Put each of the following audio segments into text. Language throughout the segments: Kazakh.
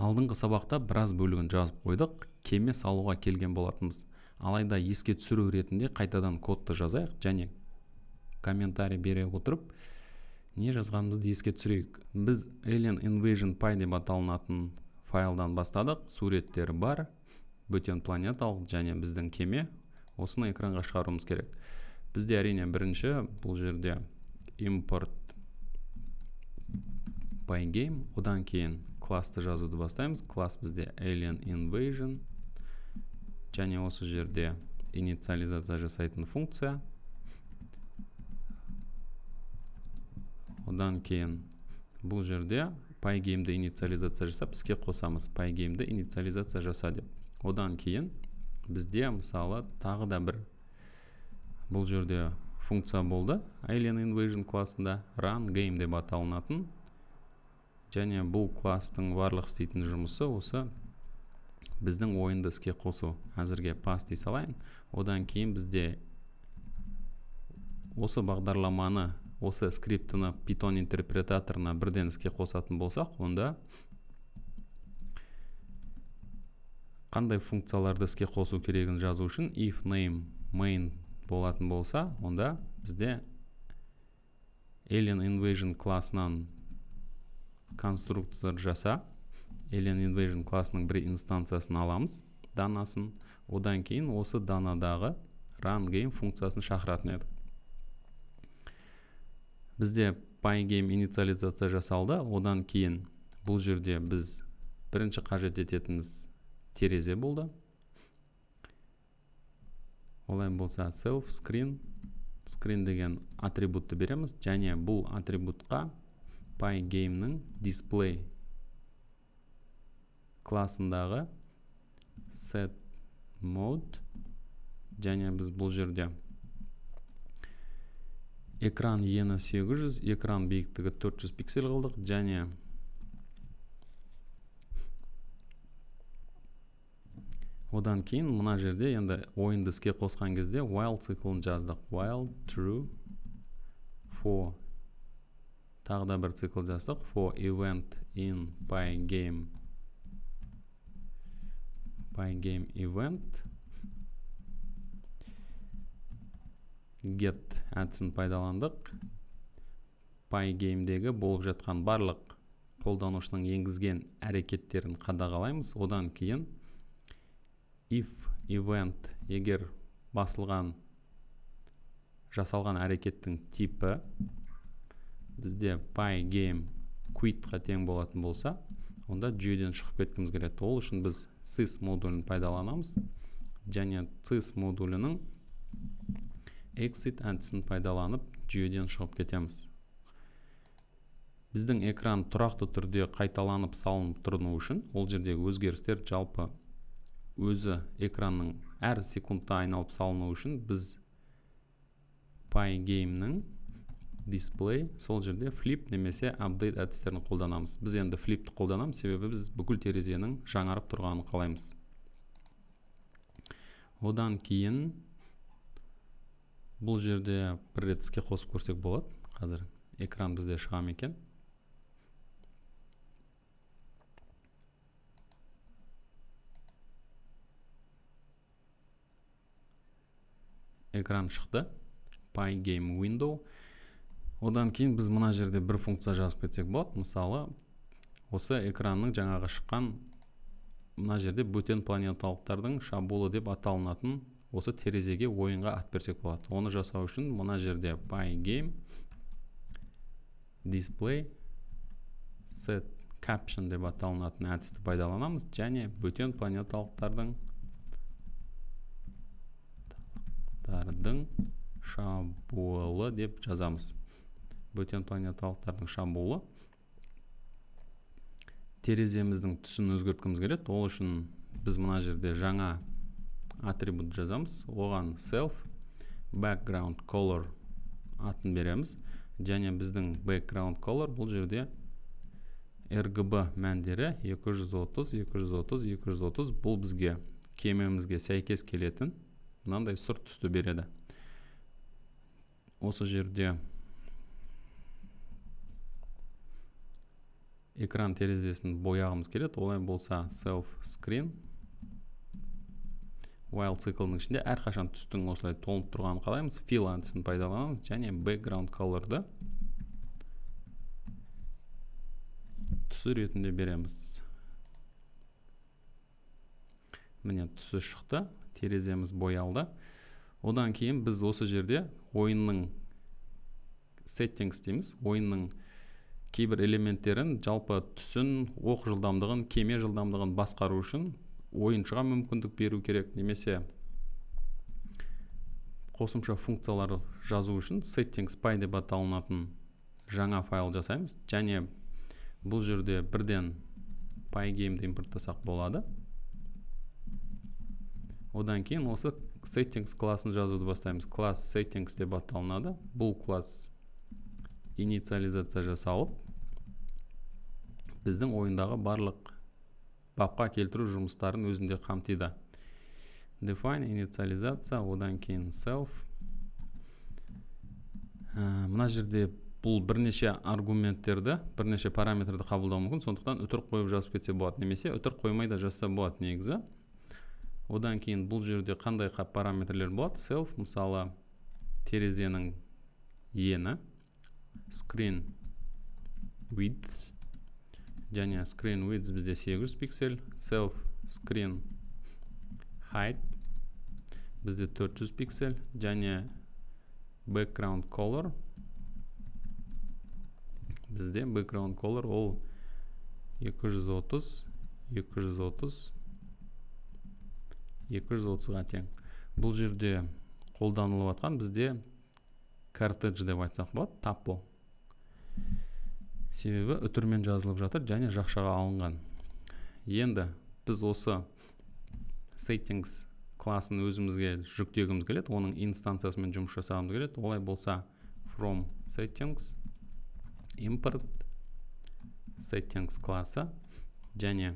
алдыңғы сабақта біраз бөлігін жазып қойдық кеме салуға келген болатынбыз алайда еске түсіру ретінде қайтадан кодты жазайық және комментарий бере отырып не жазғанымызды еске түсірейік біз alien invasion Pi деп аталынатын файлдан бастадық Суреттер бар бөтен планеталық және біздің кеме осыны экранға шығаруымыз керек бізде әрине бірінші бұл жерде import pygame одан кейін классты жазуды бастаймыз класс бізде alien invasion және осы жерде инициализация жасайтын функция одан кейін бұл жерде пайгеймді инициализация жасап іске қосамыз пайгеймді инициализация жаса деп одан кейін бізде мысалы тағы да бір бұл жерде функция болды alien invasion классында run game деп аталынатын және бұл кластың барлық істейтін жұмысы осы біздің ойынды іске қосу әзірге пас дей салайын одан кейін бізде осы бағдарламаны осы скриптіні питон интерпретаторына бірден іске қосатын болсақ онда қандай функцияларды іске қосу керегін жазу үшін if name main болатын болса онда бізде alien invasion класынан конструктор жаса alien invasion класының бір инстанциясын аламыз данасын одан кейін осы данадағы run game функциясын шақыратын едік бізде pygame инициализация жасалды одан кейін бұл жерде біз бірінші қажет ететініміз терезе болды олай болса self screen screen деген атрибутты береміз және бұл атрибутқа pygame-ның display классындағы set mode және біз бұл жерде экран ені 800 экран биіктігі 400 пиксель қылдық және одан кейін мына жерде енді ойынды іске қосқан кезде while циклын жаздық while true for тағы да бір цикл жаздық for event in pygame pygame event get әдісін пайдаландық pygame-дегі болып жатқан барлық қолданушының енгізген әрекеттерін қадағалаймыз одан кейін if event егер басылған жасалған әрекеттің типі бізде пай гейм quitқа тең болатын болса онда жүйеден шығып кеткіміз келеді ол үшін біз Sys модулін пайдаланамыз және Sys модулінің exit әдісін пайдаланып жүйеден шығып кетеміз біздің экран тұрақты түрде қайталанып салынып тұрыну үшін ол жердегі өзгерістер жалпы өзі экранның әр секундта айналып салыну үшін біз пай геймнің дисплей, сол жерде flip немесе апдейт әдістерін қолданамыз біз енді флипті қолданамыз себебі біз бүкіл терезенің жаңарып тұрғанын қалаймыз одан кейін бұл жерде бір рет іске қосып көрсек болады қазір экран бізде шыға екен экран шықты pygame window одан кейін біз мына жерде бір функция жазып кетсек болады мысалы осы экранның жаңағы шыққан мына жерде бөтен планеталықтардың шабуылы деп аталынатын осы терезеге ойынға ат берсек болады оны жасау үшін мына жерде by game display set caption деп аталынатын әдісті пайдаланамыз және бөтен планеталықтардың шабуылы деп жазамыз бөтен планеталықтардың шабуылы тереземіздің түсін өзгерткіміз келеді ол үшін біз мына жерде жаңа атрибут жазамыз оған self background color атын береміз және біздің background color бұл жерде rgb мәндері 230 230 230 бұл бізге кемемізге сәйкес келетін мынандай сұр түсті береді осы жерде экран терезесін бояғымыз келеді олай болса self screen while циклының ішінде әрқашан түстің осылай толып тұрғанын қалаймыз fill әдісін пайдаланамыз және background color'ды түсі ретінде береміз міне түсі шықты тереземіз боялды одан кейін біз осы жерде ойынның settings дейміз ойынның кейбір элементтерін жалпы түсін оқ жылдамдығын кеме жылдамдығын басқару үшін ойыншыға мүмкіндік беру керек немесе қосымша функциялар жазу үшін settings py деп аталынатын жаңа файл жасаймыз және бұл жерде бірден pygame импорттасақ болады одан кейін осы settings классын жазуды бастаймыз класс settings деп аталынады бұл класс инициализация жасалып біздің ойындағы барлық бапқа келтіру жұмыстарын өзінде қамтиды define инициализация одан кейін self ә, мына жерде бұл бірнеше аргументтерді бірнеше параметрді қабылдауы мүмкін сондықтан үтір қойып жазып кетсе болады немесе үтір қоймай да жазса болады негізі одан кейін бұл жерде қандай параметрлер болады self мысалы терезенің ені screen width және screen width бізде 800 пиксель self screen height бізде 400 пиксель және background color бізде background color ол 230 230 230-ға тең бұл жерде қолданылып атқан бізде кортедж деп айтсақ болады тапл себебі үтірмен жазылып жатыр және жақшаға алынған енді біз осы settings классын өзімізге жүктегіміз келеді оның инстанциясымен жұмыс жасағымыз келеді олай болса from settings import settings классы және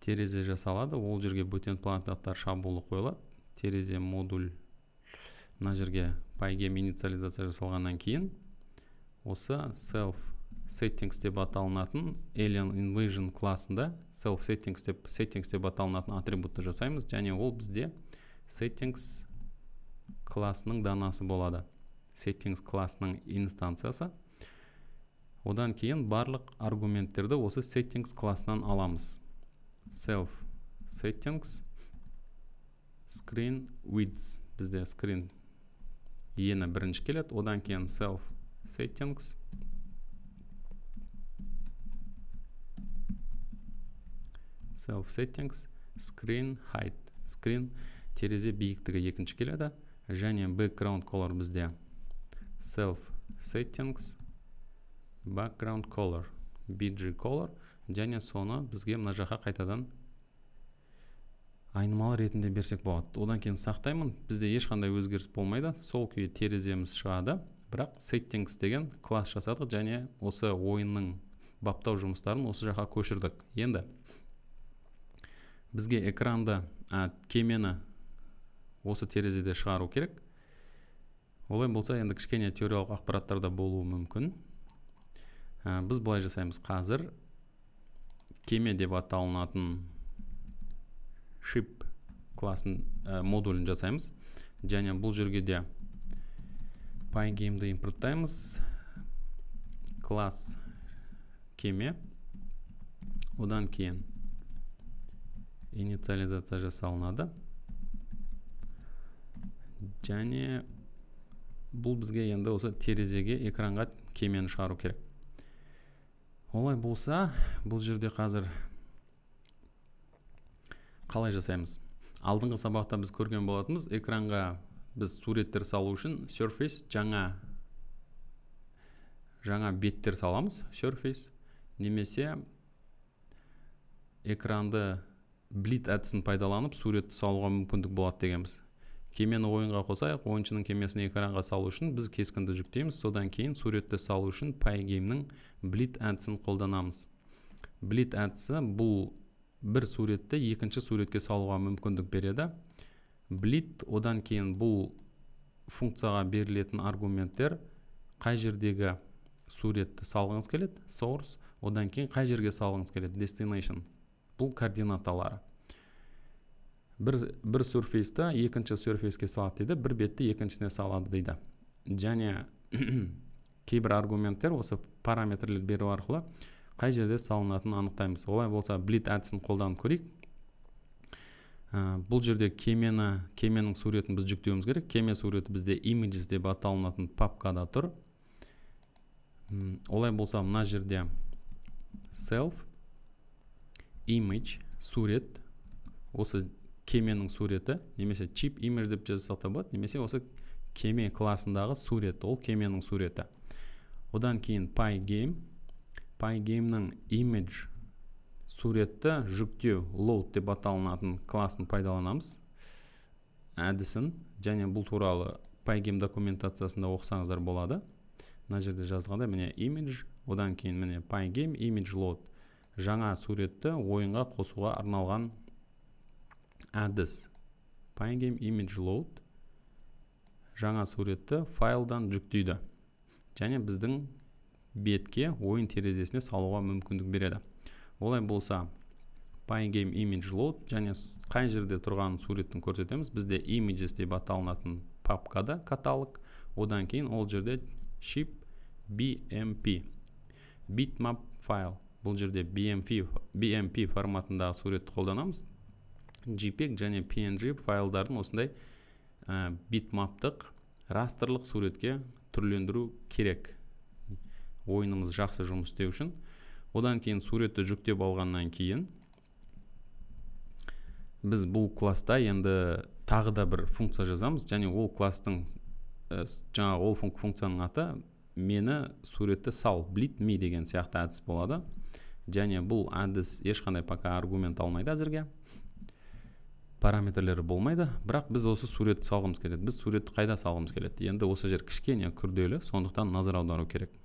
терезе жасалады ол жерге бөтен плантаттар шабуылы қойылады терезе модуль мына жерге пайгем инициализация жасалғаннан кейін осы self settings деп аталынатын alien invasion класында self settings деп settings деп аталынатын атрибутты жасаймыз және ол бізде settings класының данасы болады settings класының инстанциясы одан кейін барлық аргументтерді осы settings класынан аламыз self settings screen width бізде screen ені бірінші келеді одан кейін self settings self settings screen height screen терезе биіктігі екінші келеді және background color бізде self settings background color bg color және соны бізге мына жаққа қайтадан айнымалы ретінде берсек болады одан кейін сақтаймын бізде ешқандай өзгеріс болмайды сол күйі тереземіз шығады бірақ settings деген класс жасадық және осы ойынның баптау жұмыстарын осы жаққа көшірдік енді бізге экранды кемені осы терезеде шығару керек олай болса енді кішкене теориялық ақпараттар да болуы мүмкін біз былай жасаймыз қазір кеме деп аталынатын шип классын э, модулін жасаймыз және бұл жерге де pygame импорттаймыз класс кеме одан кейін инициализация жасалынады және бұл бізге енді осы терезеге экранға кемені шығару керек олай болса бұл жерде қазір қалай жасаймыз алдыңғы сабақта біз көрген болатынбыз экранға біз суреттер салу үшін surface жаңа жаңа беттер саламыз surface немесе экранды блит әдісін пайдаланып суретті салуға мүмкіндік болады дегенбіз кемені ойынға қосайық ойыншының кемесін экранға салу үшін біз кескінді жүктейміз содан кейін суретті салу үшін pygame блит әдісін қолданамыз блит әдісі бұл бір суретті екінші суретке салуға мүмкіндік береді блит одан кейін бұл функцияға берілетін аргументтер қай жердегі суретті салғыңыз келеді source одан кейін қай жерге салғыңыз келеді destination бұл координаталары бір бір сурфейсті екінші сурфейске салады дейді бір бетті екіншісіне салады дейді және кейбір аргументтер осы параметрлер беру арқылы қай жерде салынатынын анықтаймыз олай болса блит әдісін қолданып көрейік ә, бұл жерде кемені кеменің суретін біз жүктеуіміз керек кеме суреті бізде images деп аталынатын папкада тұр олай болса мына жерде self image сурет осы кеменің суреті немесе чип image деп жазсақ та болады немесе осы кеме классындағы сурет ол кеменің суреті одан кейін pygame пайгеймнің image суретті жүктеу load деп аталынатын класын пайдаланамыз әдісін және бұл туралы Pygame документациясында оқысаңыздар болады мына жерде жазғанда міне image одан кейін міне Pygame image load жаңа суретті ойынға қосуға арналған әдіс Pygame image load жаңа суретті файлдан жүктейді және біздің бетке ойын терезесіне салуға мүмкіндік береді олай болса pygame image load және қай жерде тұрған суретін көрсетеміз бізде images деп аталынатын папкада каталог одан кейін ол жерде ship bmp bitmap файл бұл жерде bmp, BMP форматындағы суретті қолданамыз jpeg және png файлдарын осындай ә, битмаптық растрлық суретке түрлендіру керек ойыныңыз жақсы жұмыс істеу үшін одан кейін суретті жүктеп алғаннан кейін біз бұл класста енді тағы да бір функция жазамыз және ол класстың ә, жаңағы ол функцияның аты мені суретті сал блит ми деген сияқты әдіс болады және бұл әдіс ешқандай пока аргумент алмайды әзірге параметрлері болмайды бірақ біз осы суретті салғымыз келеді біз суретті қайда салғымыз келеді енді осы жер кішкене күрделі сондықтан назар аудару керек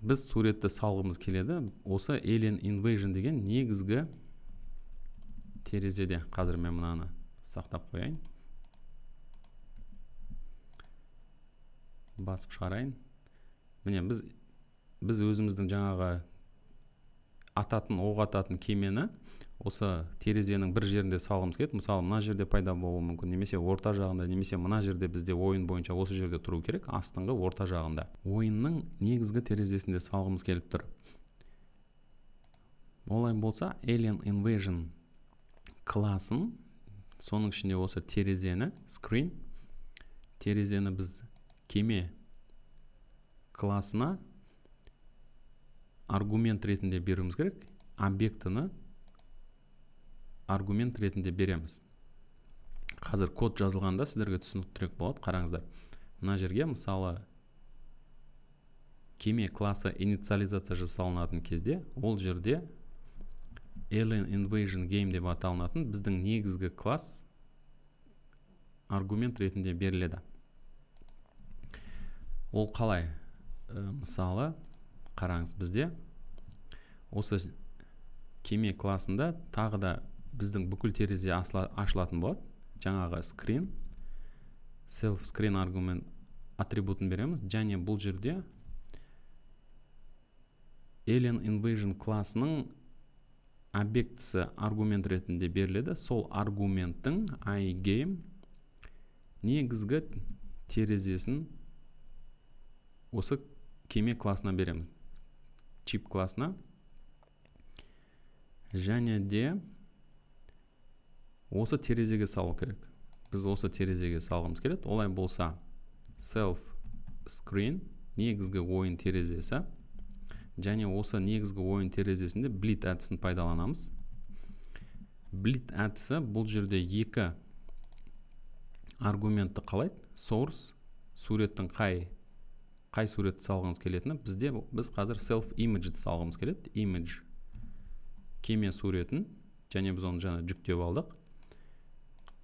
біз суретті салғымыз келеді осы alien invasion деген негізгі терезеде қазір мен мынаны сақтап қояйын басып шығарайын міне біз біз өзіміздің жаңағы ататын оқ ататын кемені осы терезенің бір жерінде салғымыз келеді мысалы мына жерде пайда болуы мүмкін немесе орта жағында немесе мына жерде бізде ойын бойынша осы жерде тұру керек астыңғы орта жағында ойынның негізгі терезесінде салғымыз келіп тұр олай болса alien invasion классын соның ішінде осы терезені screen терезені біз кеме классына аргумент ретінде беруіміз керек объектіні аргумент ретінде береміз қазір код жазылғанда сіздерге түсініктірек болады қараңыздар мына жерге мысалы кеме классы инициализация жасалынатын кезде ол жерде alien invasion game деп аталынатын біздің негізгі класс аргумент ретінде беріледі ол қалай ә, мысалы қараңыз бізде осы кеме классында тағы да біздің бүкіл терезе ашылатын болады жаңағы скрин self screen аргумент атрибутын береміз және бұл жерде alien invasion класының объектісі аргумент ретінде беріледі сол аргументтің iGame негізгі терезесін осы кеме класына береміз чип класына және де осы терезеге салу керек біз осы терезеге салғымыз келеді олай болса self screen негізгі ойын терезесі және осы негізгі ойын терезесінде блит әдісін пайдаланамыз блит әдісі бұл жерде екі аргументті қалайды source суреттің қай қай суретті салғыңыз келетіні бізде біз қазір self image салғымыз келеді image кеме суретін және біз оны жаңа жүктеп алдық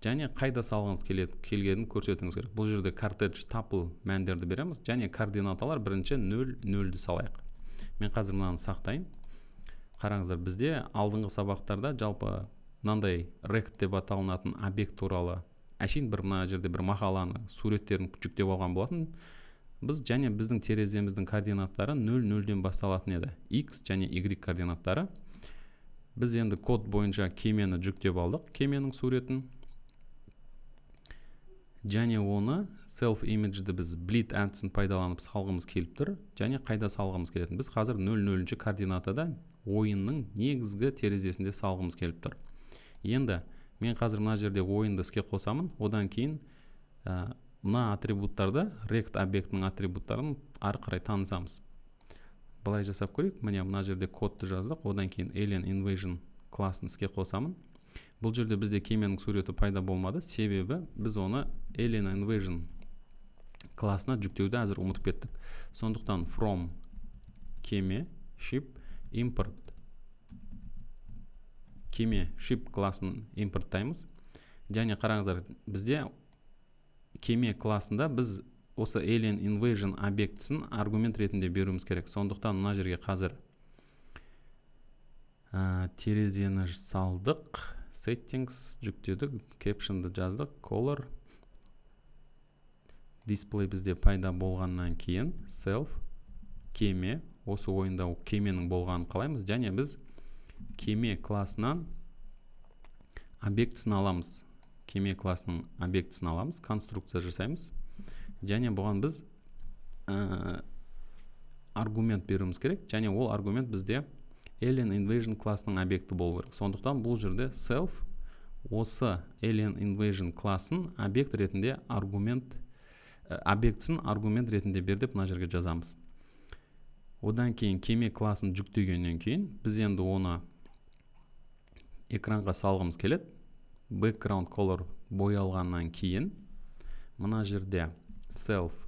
және қайда салғыңыз келеді келгенін көрсетуіңіз керек бұл жерде кортедж тапл мәндерді береміз және координаталар бірінші 0 нөлді салайық мен қазір мынаны сақтайын қараңыздар бізде алдыңғы сабақтарда жалпы мынандай рект деп аталынатын объект туралы әшейін бір мына жерде бір мақаланы суреттерін жүктеп алған болатын біз және біздің тереземіздің координаттары 0 нөлден басталатын еді x және y координаттары біз енді код бойынша кемені жүктеп алдық кеменің суретін және оны self имиджді біз bleed әдісін пайдаланып салғымыз келіп тұр және қайда салғымыз келетін біз қазір 00 нөлінші координатада ойынның негізгі терезесінде салғымыз келіп тұр енді мен қазір мына жерде ойынды іске қосамын одан кейін ә, мына атрибуттарды rect объектінің атрибуттарын ары қарай танысамыз былай жасап көрейік міне мына жерде кодты жаздық одан кейін alien invasion классын іске қосамын бұл жерде бізде кеменің суреті пайда болмады себебі біз оны alien invasion классына жүктеуді әзір ұмытып кеттік сондықтан from кеме ship import кеме ship классын импорттаймыз және қараңыздар бізде кеме классында біз осы alien invasion объектісін аргумент ретінде беруіміз керек сондықтан мына жерге қазір ә, терезені салдық settings жүктедік captionды жаздық color дисплей бізде пайда болғаннан кейін self кеме осы ойында кеменің болғанын қалаймыз және біз кеме класынан объектісін аламыз кеме класының объектісін аламыз конструкция жасаймыз және бұған біз э, аргумент беруіміз керек және ол аргумент бізде alien invasion класының объекті болу керек сондықтан бұл жерде self осы alien invasion классын объект ретінде аргумент ә, объектісін аргумент ретінде бер деп мына жерге жазамыз одан кейін кеме классын жүктегеннен кейін біз енді оны экранға салғымыз келеді background color боялғаннан кейін мына жерде self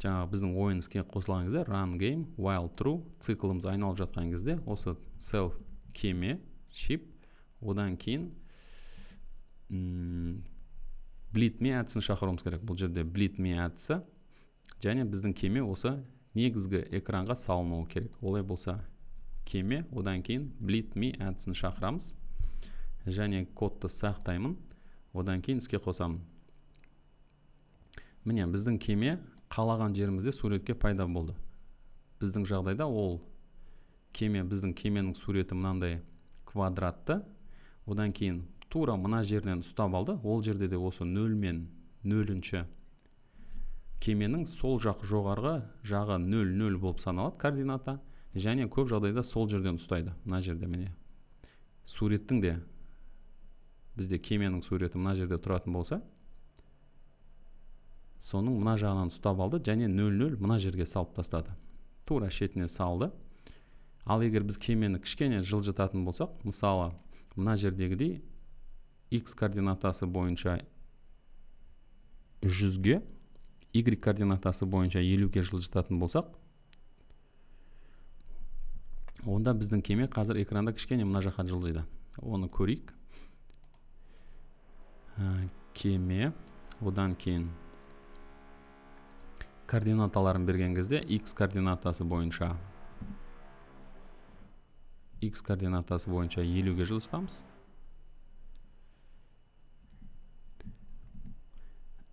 жаңағы біздің ойын іске қосылған кезде run game while true циклымыз айналып жатқан кезде осы self кеме шип, одан кейін блит ме әдісін шақыруымыз керек бұл жерде Me әдісі және біздің кеме осы негізгі экранға салынуы керек олай болса кеме одан кейін ми әдісін шақырамыз және кодты сақтаймын одан кейін іске қосамын міне біздің кеме қалаған жерімізде суретке пайда болды біздің жағдайда ол кеме біздің кеменің суреті мынандай квадратты одан кейін тура мына жерден ұстап алды ол жерде де осы нөл мен нөлінші кеменің сол жақ жоғарғы жағы нөл нөл болып саналады координата және көп жағдайда сол жерден ұстайды мына жерде міне суреттің де бізде кеменің суреті мына жерде тұратын болса соның мына жағынан ұстап алды және нөл нөл мына жерге салып тастады тура шетіне салды ал егер біз кемені кішкене жылжытатын болсақ мысалы мына жердегідей x координатасы бойынша 100-ге y координатасы бойынша елуге жылжытатын болсақ онда біздің кеме қазір экранда кішкене мына жаққа жылжиды оны көрейік ә, кеме одан кейін координаталарын берген кезде x координатасы бойынша x координатасы бойынша елуге жылжытамыз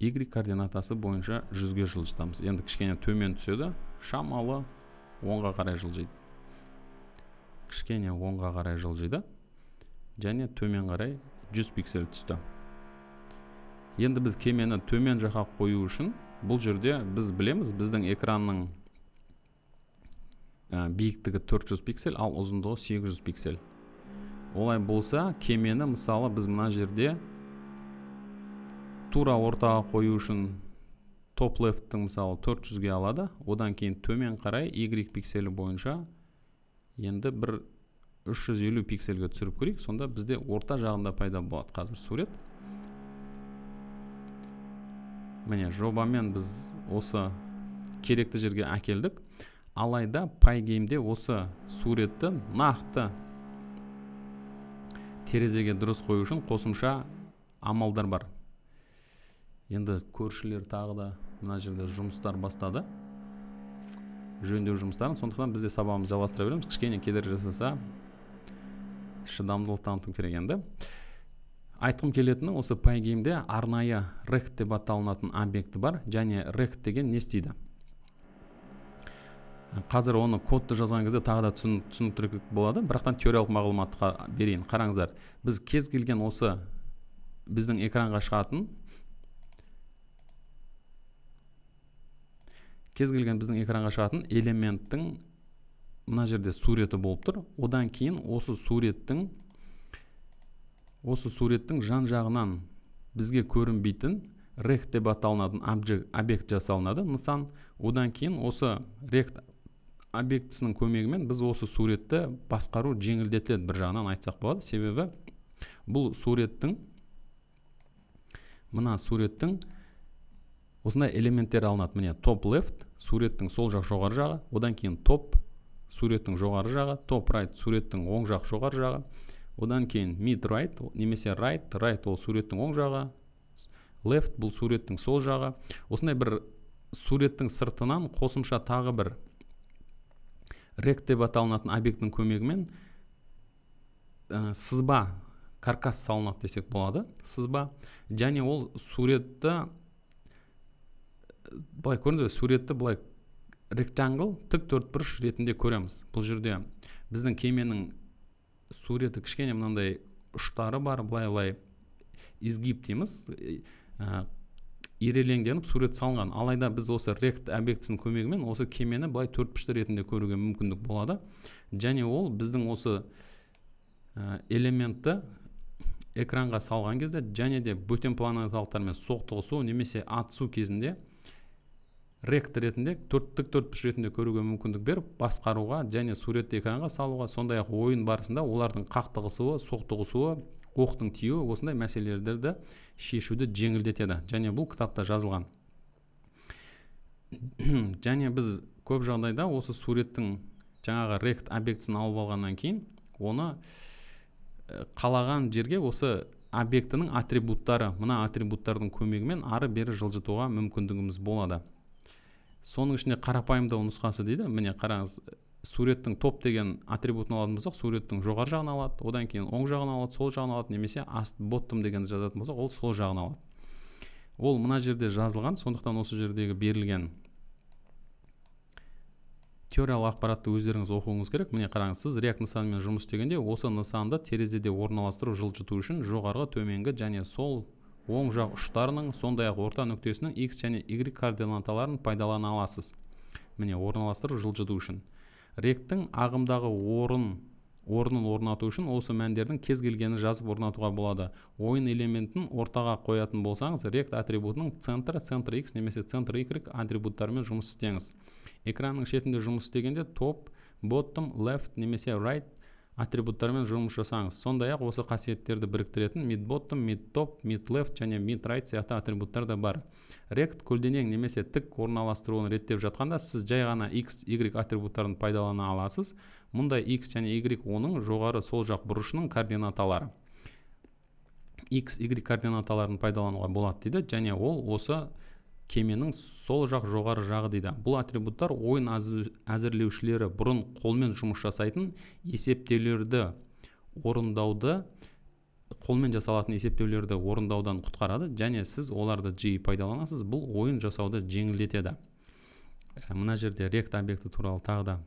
y координатасы бойынша жүзге жылжытамыз енді кішкене төмен түседі шамалы оңға қарай жылжиды кішкене оңға қарай жылжиды және төмен қарай 100 пиксель түсті енді біз кемені төмен жаққа қою үшін бұл жерде біз білеміз біздің экранның ә, биіктігі 400 пиксель ал ұзындығы 800 пиксель олай болса кемені мысалы біз мына жерде тура ортаға қою үшін топ лефттің мысалы 400-ге алады одан кейін төмен қарай y пикселі бойынша енді бір 350 пиксельге түсіріп көрейік сонда бізде орта жағында пайда болады қазір сурет міне жобамен біз осы керекті жерге әкелдік алайда пайгеймде осы суретті нақты терезеге дұрыс қою үшін қосымша амалдар бар енді көршілер тағы да мына жерде жұмыстар бастады жөндеу жұмыстарын сондықтан бізде де сабағымызды жалғастыра береміз кішкене кедергі жасаса шыдамдылық таныту керек енді айтқым келетіні осы пайгеймде арнайы рект деп аталынатын объекті бар және рект деген не істейді қазір оны кодты жазған кезде тағы да түсін, түсініктірек болады бірақтан теориялық мағлұматқа берейін қараңыздар біз кез келген осы біздің экранға шығатын кез келген біздің экранға шығатын элементтің мына жерде суреті болып тұр одан кейін осы суреттің осы суреттің жан жағынан бізге көрінбейтін рект деп аталынатын объект жасалынады нысан одан кейін осы рект объектісінің көмегімен біз осы суретті басқару жеңілдетіледі бір жағынан айтсақ болады себебі бұл суреттің мына суреттің осындай элементтер алынады міне топ left суреттің сол жақ жоғары жағы одан кейін топ суреттің жоғары жағы топ райт суреттің оң жақ жоғары жағы одан кейін mid right немесе right right ол суреттің оң жағы left бұл суреттің сол жағы осындай бір суреттің сыртынан қосымша тағы бір рек деп аталынатын объекттің көмегімен э, сызба каркас салынады десек болады сызба және ол суретті былай көрдіңіз бе суретті былай ректангл тік төртбұрыш ретінде көреміз бұл жерде біздің кеменің суреті кішкене мынандай ұштары бар былай былай изгиб дейміз ә, ирелеңденіп сурет салынған алайда біз осы рект объектісінің көмегімен осы кемені былай төртбұрышты ретінде көруге мүмкіндік болады және ол біздің осы э, элементті экранға салған кезде және де бөтен планеталықтармен соқтығысу немесе атысу кезінде рект ретінде төрттік төртбұрыш ретінде көруге мүмкіндік беріп басқаруға және суретті экранға салуға сондай ақ ойын барысында олардың қақтығысуы соқтығысуы оқтың тиюі осындай мәселелерді шешуді жеңілдетеді және бұл кітапта жазылған және біз көп жағдайда осы суреттің жаңағы рект объектісін алып алғаннан кейін оны э, қалаған жерге осы объектінің атрибуттары мына атрибуттардың көмегімен ары бері жылжытуға мүмкіндігіміз болады соның ішінде қарапайымдау нұсқасы дейді міне қараңыз суреттің топ деген атрибутын алатын болсақ суреттің жоғары жағын алады одан кейін оң жағын алады сол жағын алады немесе аст боттым дегенді жазатын болсақ ол сол жағын алады ол мына жерде жазылған сондықтан осы жердегі берілген теориялық ақпаратты өздеріңіз оқуыңыз керек міне қараңыз сіз реакт нысанымен жұмыс істегенде осы нысанды терезеде орналастыру жылжыту үшін жоғарғы төменгі және сол оң жақ ұштарының сондай-ақ орта нүктесінің x және y координаталарын пайдалана аласыз міне орналастыру жылжыту үшін ректің ағымдағы орын орнын орнату үшін осы мәндердің кез келгенін жазып орнатуға болады ойын элементін ортаға қоятын болсаңыз рект атрибутының центр центр x немесе центр y атрибуттарымен жұмыс істеңіз экранның шетінде жұмыс істегенде топ bottom left немесе right атрибуттармен жұмыс жасаңыз сондай-ақ осы қасиеттерді біріктіретін топ midtop midleft және midright сияқты атрибуттар да бар рект көлденең немесе тік орналастыруын реттеп жатқанда сіз жай ғана x y атрибуттарын пайдалана аласыз Мұндай x және y оның жоғары сол жақ бұрышының координаталары x y координаталарын пайдалануға болады дейді және ол осы кеменің сол жақ жоғары жағы дейді бұл атрибуттар ойын әзірлеушілері бұрын қолмен жұмыс жасайтын есептеулерді орындауды қолмен жасалатын есептеулерді орындаудан құтқарады және сіз оларды жиі пайдаланасыз бұл ойын жасауды жеңілдетеді ә, мына жерде рект объекті туралы тағы да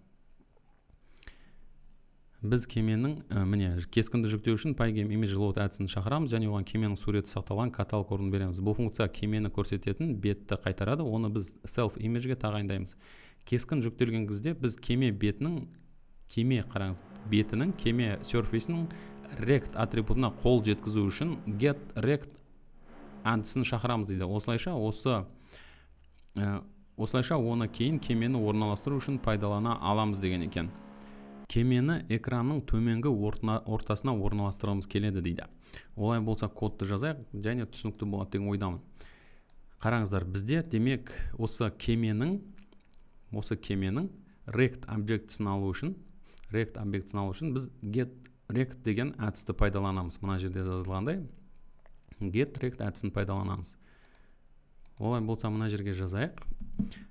біз кеменің ә, міне кескінді жүктеу үшін pygame image load әдісін шақырамыз және оған кеменің суреті сақталған каталог орнын береміз бұл функция кемені көрсететін бетті қайтарады оны біз self имиджге тағайындаймыз кескін жүктелген кезде біз кеме бетінің кеме қараңыз бетінің кеме серфисінің rect атрибутына қол жеткізу үшін get rect әдісін шақырамыз дейді осылайша осы ә, осылайша оны кейін кемені орналастыру үшін пайдалана аламыз деген екен кемені экранның төменгі ортасына орналастырғымыз келеді дейді олай болса кодты жазайық және түсінікті болады деген ойдамын қараңыздар бізде демек осы кеменің осы кеменің рект объектісін алу үшін рект объектісін алу үшін біз get rect деген әдісті пайдаланамыз мына жерде жазылғандай get рект әдісін пайдаланамыз олай болса мына жерге жазайық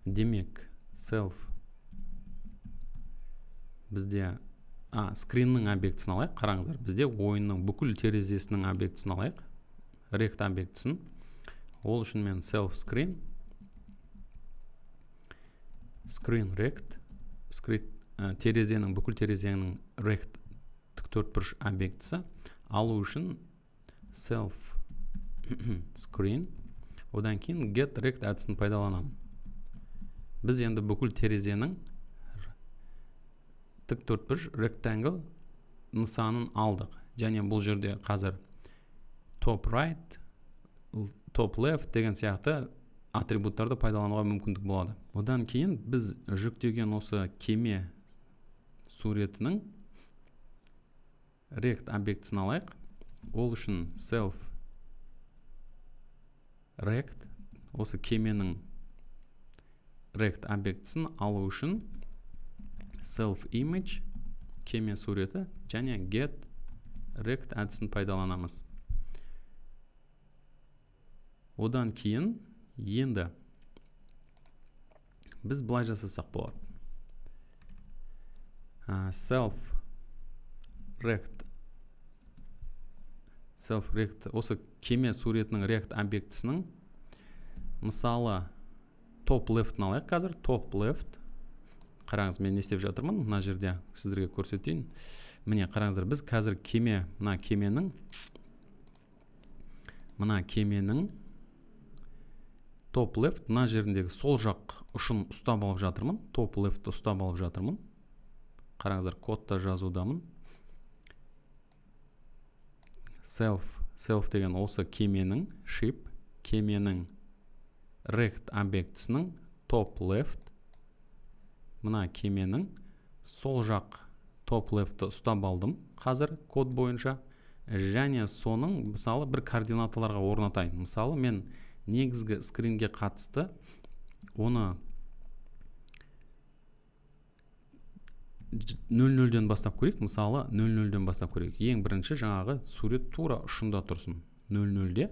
демек self бізде а скриннің объектісін алайық қараңыздар бізде ойынның бүкіл терезесінің объектісін алайық рект объектісін ол үшін мен self screen screen rect screen, терезенің бүкіл терезенің rect төртбұрыш объектісі алу үшін self screen одан кейін get rect әдісін пайдаланамын біз енді бүкіл терезенің тік төртбұрыш rectangle нысанын алдық және бұл жерде қазір top right top left деген сияқты атрибуттарды пайдалануға мүмкіндік болады одан кейін біз жүктеген осы кеме суретінің рект объектісін алайық ол үшін self rect осы кеменің рект объектісін алу үшін self image кеме суреті және get rect әдісін пайдаланамыз одан кейін енді біз былай жасасақ болады self rect self rect осы кеме суретінің rect объектісінің мысалы топ лефтін алайық қазір топ left қараңыз мен не істеп жатырмын мына жерде сіздерге көрсетейін міне қараңыздар біз қазір кеме мына кеменің мына кеменің топ лефт мына жеріндегі сол жақ ұшын ұстап алып жатырмын топ лефтті ұстап алып жатырмын қараңыздар кодта жазудамын self self деген осы кеменің ship кеменің рект объектісінің топ лефт мына кеменің сол жақ топ лефті ұстап алдым қазір код бойынша және соның мысалы бір координаталарға орнатайын мысалы мен негізгі скринге қатысты оны нөл нөлден бастап көрейік мысалы нөл нөлден бастап көрейік ең бірінші жаңағы сурет тура ұшында тұрсын нөл нөлде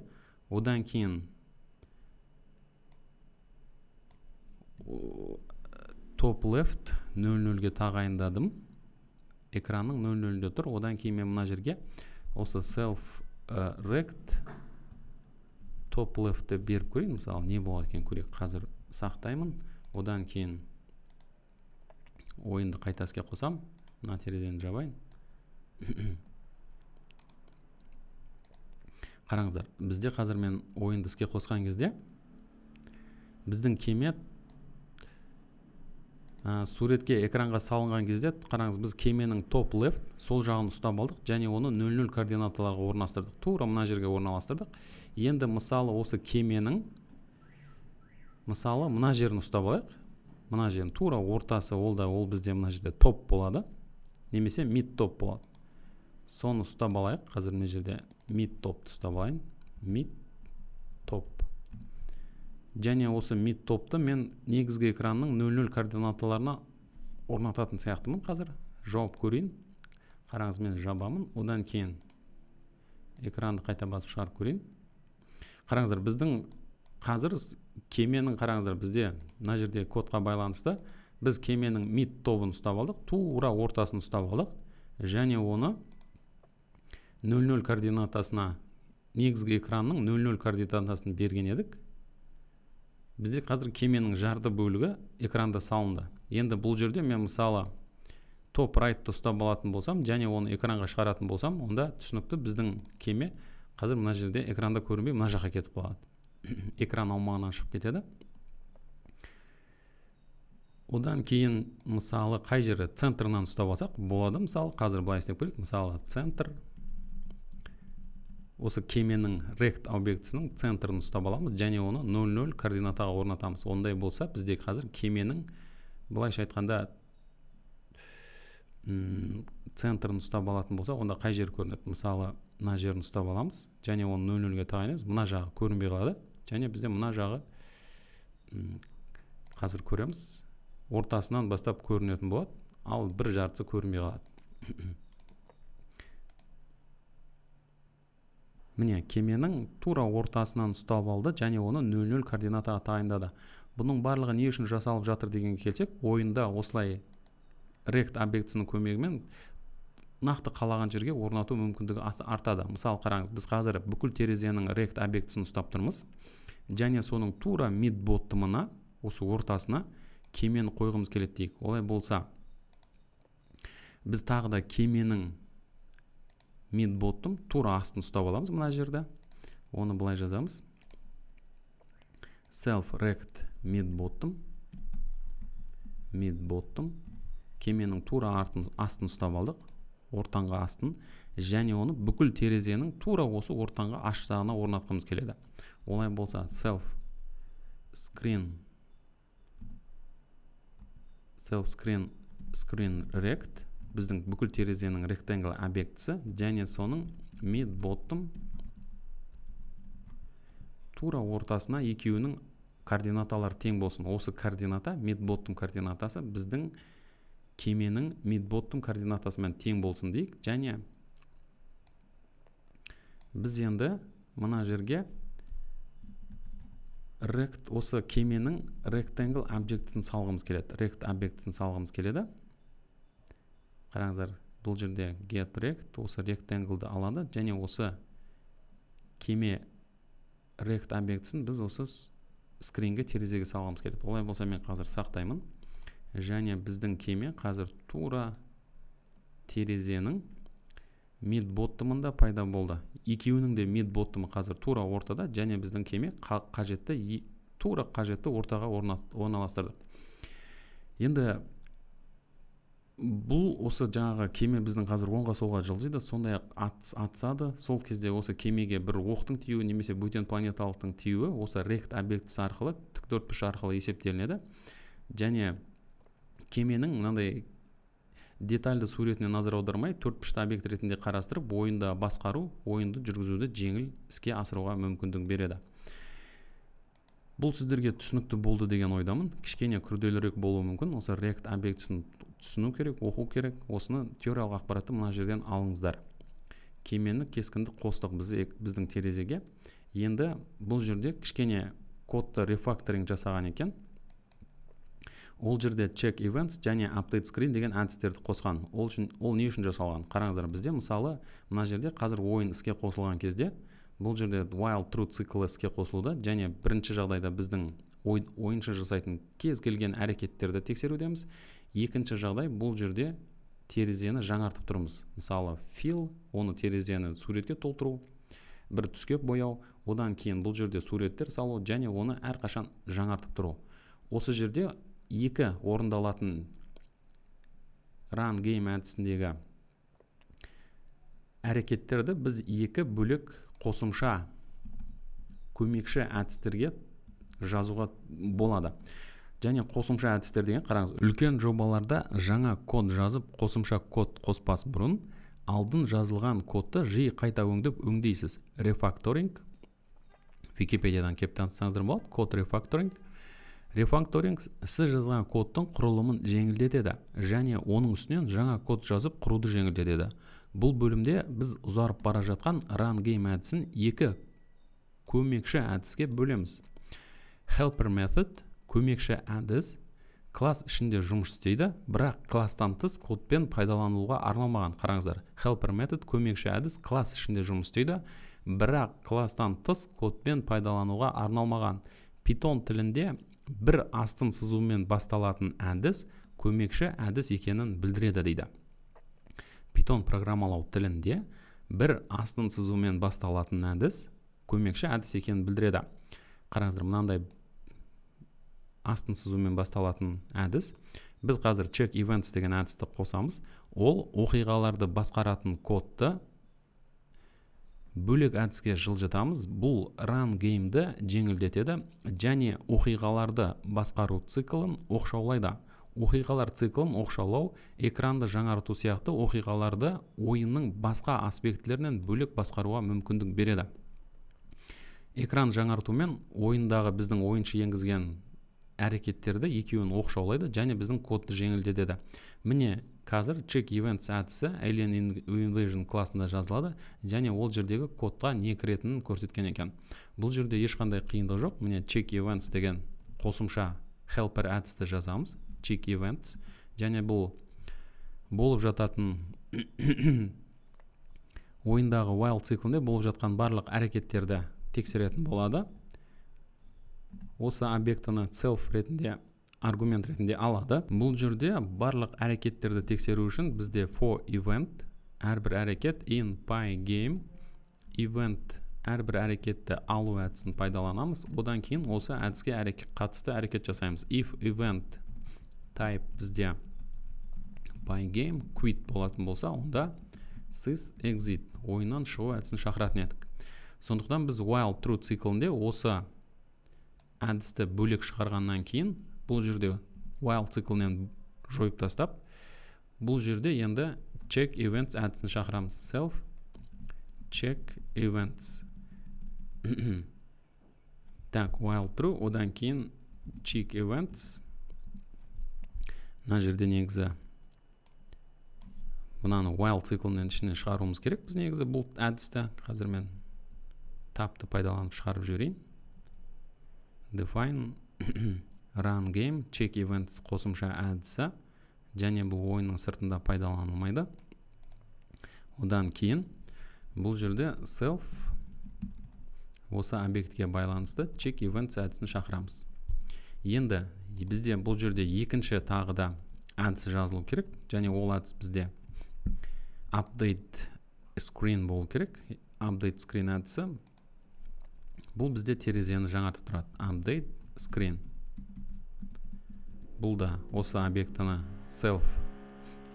одан кейін топ left нөл ге тағайындадым экранның нөл нөлінде тұр одан кейін мен мына жерге осы self rect топ лефтті беріп көрейін мысалы не болады екен көрейік қазір сақтаймын одан кейін ойынды қайта іске қосам. мына терезені жабайын қараңыздар бізде қазір мен ойынды іске қосқан кезде біздің кеме ә, суретке экранға салынған кезде қараңыз біз кеменің топ лефт сол жағын ұстап алдық және оны 00 координаталарға орналастырдық тура мына жерге орналастырдық енді мысалы осы кеменің мысалы мына жерін ұстап алайық мына жерін тура ортасы ол да ол бізде мына жерде топ болады немесе мид топ болады соны ұстап алайық қазір мына жерде мид топты ұстап алайын мид және осы мид топты мен негізгі экранның нөл нөл координаталарына орнататын сияқтымын қазір жауып көрейін қараңыз мен жабамын одан кейін экранды қайта басып шығарып көрейін қараңыздар біздің қазір кеменің қараңыздар бізде мына жерде кодқа байланысты біз кеменің мид тобын ұстап алдық тура ортасын ұстап алдық және оны 00 координатасына негізгі экранның 00 координатасын берген едік бізде қазір кеменің жарты бөлігі экранда салынды енді бұл жерде мен мысалы топ райтты ұстап алатын болсам және оны экранға шығаратын болсам онда түсінікті біздің кеме қазір мына жерде экранда көрінбей мына жаққа кетіп қалады экран аумағынан шығып кетеді одан кейін мысалы қай жері центрынан ұстап алсақ болады мысалы қазір былай істеп көрейік мысалы центр осы кеменің рект объектісінің центрін ұстап аламыз және оны 00 координатаға орнатамыз ондай болса бізде қазір кеменің былайша айтқанда центрін ұстап алатын болса онда қай жер көрінеді мысалы мына жерін ұстап аламыз және оны нөл нөлге тағайындаймыз мына жағы көрінбей қалады және бізде мына жағы қазір көреміз ортасынан бастап көрінетін болады ал бір жартысы көрінбей қалады міне кеменің тура ортасынан ұстап алды және оны нөл нөл координатаға тағайындады бұның барлығы не үшін жасалып жатыр деген келсек ойында осылай рект объектісінің көмегімен нақты қалаған жерге орнату мүмкіндігі артады мысалы қараңыз біз қазір бүкіл терезенің рект объектісін ұстап тұрмыз және соның тура мид боттымына осы ортасына кемені қойғымыз келеді дейік олай болса біз тағы да кеменің мидботтың тура астын ұстап аламыз мына жерді оны былай жазамыз self rect Mid-bottom. кеменің тура артын, астын ұстап алдық ортаңғы астын және оны бүкіл терезенің тура осы ортаңғы аш жағына орнатқымыз келеді олай болса self screen self screen screen rect біздің бүкіл терезенің rectangle объектісі және соның mid тура ортасына екеуінің координаталар тең болсын осы координата медботтум координатасы біздің кеменің медботтум координатасымен тең болсын дейік және біз енді мына жерге рект осы кеменің rectangle объектісін салғымыз келеді рект объектісін салғымыз келеді қараңыздар бұл жерде get rect осы ды алады және осы кеме rect объектісін біз осы скринге терезеге салғымыз келеді олай болса мен қазір сақтаймын және біздің кеме қазір тура терезенің мид боттымында пайда болды екеуінің де мид боттымы қазір тура ортада және біздің кеме қажетті тура қажетті ортаға орналастырдық енді бұл осы жаңағы кеме біздің қазір оңға солға жылжиды сондай ақ ат, атсады сол кезде осы кемеге бір оқтың тиюі немесе бөтен планеталықтың тиюі осы рект объектісі арқылы тік төртбұрыш арқылы есептелінеді және кеменің мынандай детальды суретіне назар аудармай төртбұрышты объект ретінде қарастырып ойында басқару ойынды жүргізуді жеңіл іске асыруға мүмкіндік береді бұл сіздерге түсінікті болды деген ойдамын кішкене күрделірек болуы мүмкін осы рект объектісін түсіну керек оқу керек осыны теориялық ақпаратты мына жерден алыңыздар кемені кескінді қостық біздің терезеге енді бұл жерде кішкене кодты рефакторинг жасаған екен ол жерде check events және update screen деген әдістерді қосқан ол үшін ол не үшін жасалған қараңыздар бізде мысалы мына жерде қазір ойын іске қосылған кезде бұл жерде while true циклі іске қосылуда және бірінші жағдайда біздің ой, жасайтын кез келген әрекеттерді тексерудеміз екінші жағдай бұл жерде терезені жаңартып тұрмыз мысалы фил оны терезені суретке толтыру бір түске бояу одан кейін бұл жерде суреттер салу және оны әрқашан жаңартып тұру осы жерде екі орындалатын ран гейм әдісіндегі әрекеттерді біз екі бөлек қосымша көмекші әдістерге жазуға болады және қосымша әдістер деген қараңыз үлкен жобаларда жаңа код жазып қосымша код қоспас бұрын алдын жазылған кодты жиі қайта өңдеп өңдейсіз рефакторинг википедиядан келіп танысаңыздар болады код рефакторинг рефакторинг сіз жазған кодтың құрылымын жеңілдетеді және оның үстінен жаңа код жазып құруды жеңілдетеді бұл бөлімде біз ұзарып бара жатқан ран гейм әдісін екі көмекші әдіске бөлеміз helper method көмекші әдіс класс ішінде жұмыс істейді бірақ класстан тыс кодпен пайдалануға арналмаған қараңыздар helper method көмекші әдіс класс ішінде жұмыс істейді бірақ класстан тыс кодпен пайдалануға арналмаған питон тілінде бір астын сызумен басталатын әдіс көмекші әдіс екенін білдіреді дейді питон программалау тілінде бір астын сызумен басталатын әдіс көмекші әдіс екенін білдіреді қараңыздар мынандай астын сызумен басталатын әдіс біз қазір check events деген әдісті қосамыз ол оқиғаларды басқаратын кодты бөлек әдіске жылжытамыз бұл ран геймді жеңілдетеді және оқиғаларды басқару циклын оқшаулайды оқиғалар циклын оқшаулау экранды жаңарту сияқты оқиғаларды ойынның басқа аспектілерінен бөлек басқаруға мүмкіндік береді экран жаңартумен ойындағы біздің ойыншы енгізген әрекеттерді екеуін оқшаулайды және біздің кодты жеңілдетеді міне қазір check events әдісі alien invasion класында жазылады және ол жердегі кодқа не кіретінін көрсеткен екен бұл жерде ешқандай қиындық жоқ міне check events деген қосымша helper әдісті жазамыз check events және бұл болып жататын ойындағы while циклінде болып жатқан барлық әрекеттерді тексеретін болады осы объектіні self ретінде аргумент ретінде алады бұл жерде барлық әрекеттерді тексеру үшін бізде for event әрбір әрекет in game event әрбір әрекетті алу әдісін пайдаланамыз одан кейін осы әдіске әрекет, қатысты әрекет жасаймыз if event type бізде game quit болатын болса онда сіз exit ойыннан шығу әдісін шақыратын едік сондықтан біз while true циклінде осы әдісті бөлек шығарғаннан кейін бұл жерде while циклінен жойып тастап бұл жерде енді check events әдісін шақырамыз self check events так while true одан кейін check events мына жерде негізі мынаны while циклінің ішінен шығаруымыз керек біз негізі бұл әдісті қазір мен тапты пайдаланып шығарып жіберейін define run game check events қосымша әдісі және бұл ойынның сыртында пайдаланылмайды одан кейін бұл жерде self осы объектке байланысты check events әдісін шақырамыз енді бізде бұл жерде екінші тағы да әдісі жазылу керек және ол әдіс бізде update screen болу керек update screen әдісі бұл бізде терезені жаңартып тұрады update screen бұл да осы объектіні self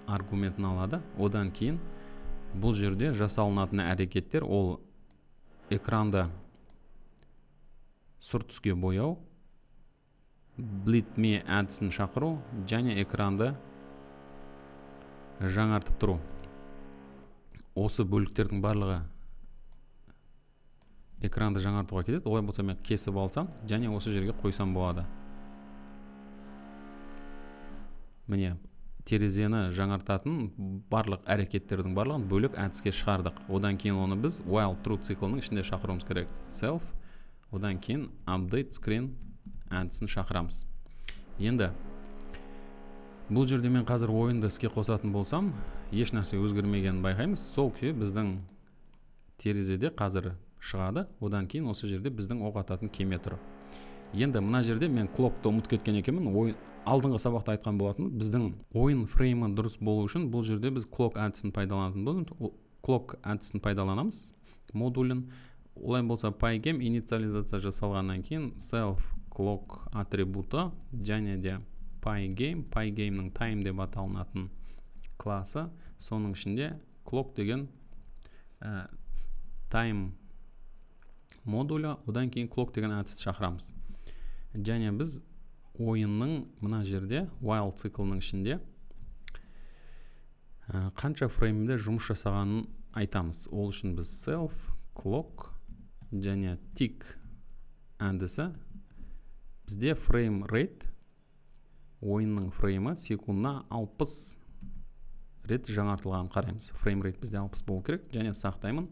аргументін алады одан кейін бұл жерде жасалынатын әрекеттер ол экранды сұр түске бояу blitme әдісін шақыру және экранды жаңартып тұру осы бөліктердің барлығы экранды жаңартуға кетеді олай болса мен кесіп алсам және осы жерге қойсам болады міне терезені жаңартатын барлық әрекеттердің барлығын бөлек әдіске шығардық одан кейін оны біз while true циклының ішінде шақыруымыз керек self одан кейін update screen әдісін шақырамыз енді бұл жерде мен қазір ойынды іске қосатын болсам еш нәрсе өзгермегенін байқаймыз сол күйі біздің терезеде қазір шығады одан кейін осы жерде біздің оқ ататын кеме тұр енді мына жерде мен клокты ұмытып кеткен екенмін ой алдыңғы сабақта айтқан болатын біздің ойын фреймі дұрыс болу үшін бұл жерде біз клок әдісін пайдаланатын болдым клок әдісін пайдаланамыз модулін олай болса пайгем инициализация жасалғаннан кейін self клок атрибуты және де pygame pygame тайм деп аталынатын классы соның ішінде Клок деген ә, модулі одан кейін клок деген әдісті шақырамыз және біз ойынның мына жерде while циклының ішінде қанша фреймде жұмыс жасағанын айтамыз ол үшін біз self clock және tick әдісі бізде фрейм рейт ойынның фреймі секундына 60 рет жаңартылғанын қараймыз фрейм рейт бізде 60 болу керек және сақтаймын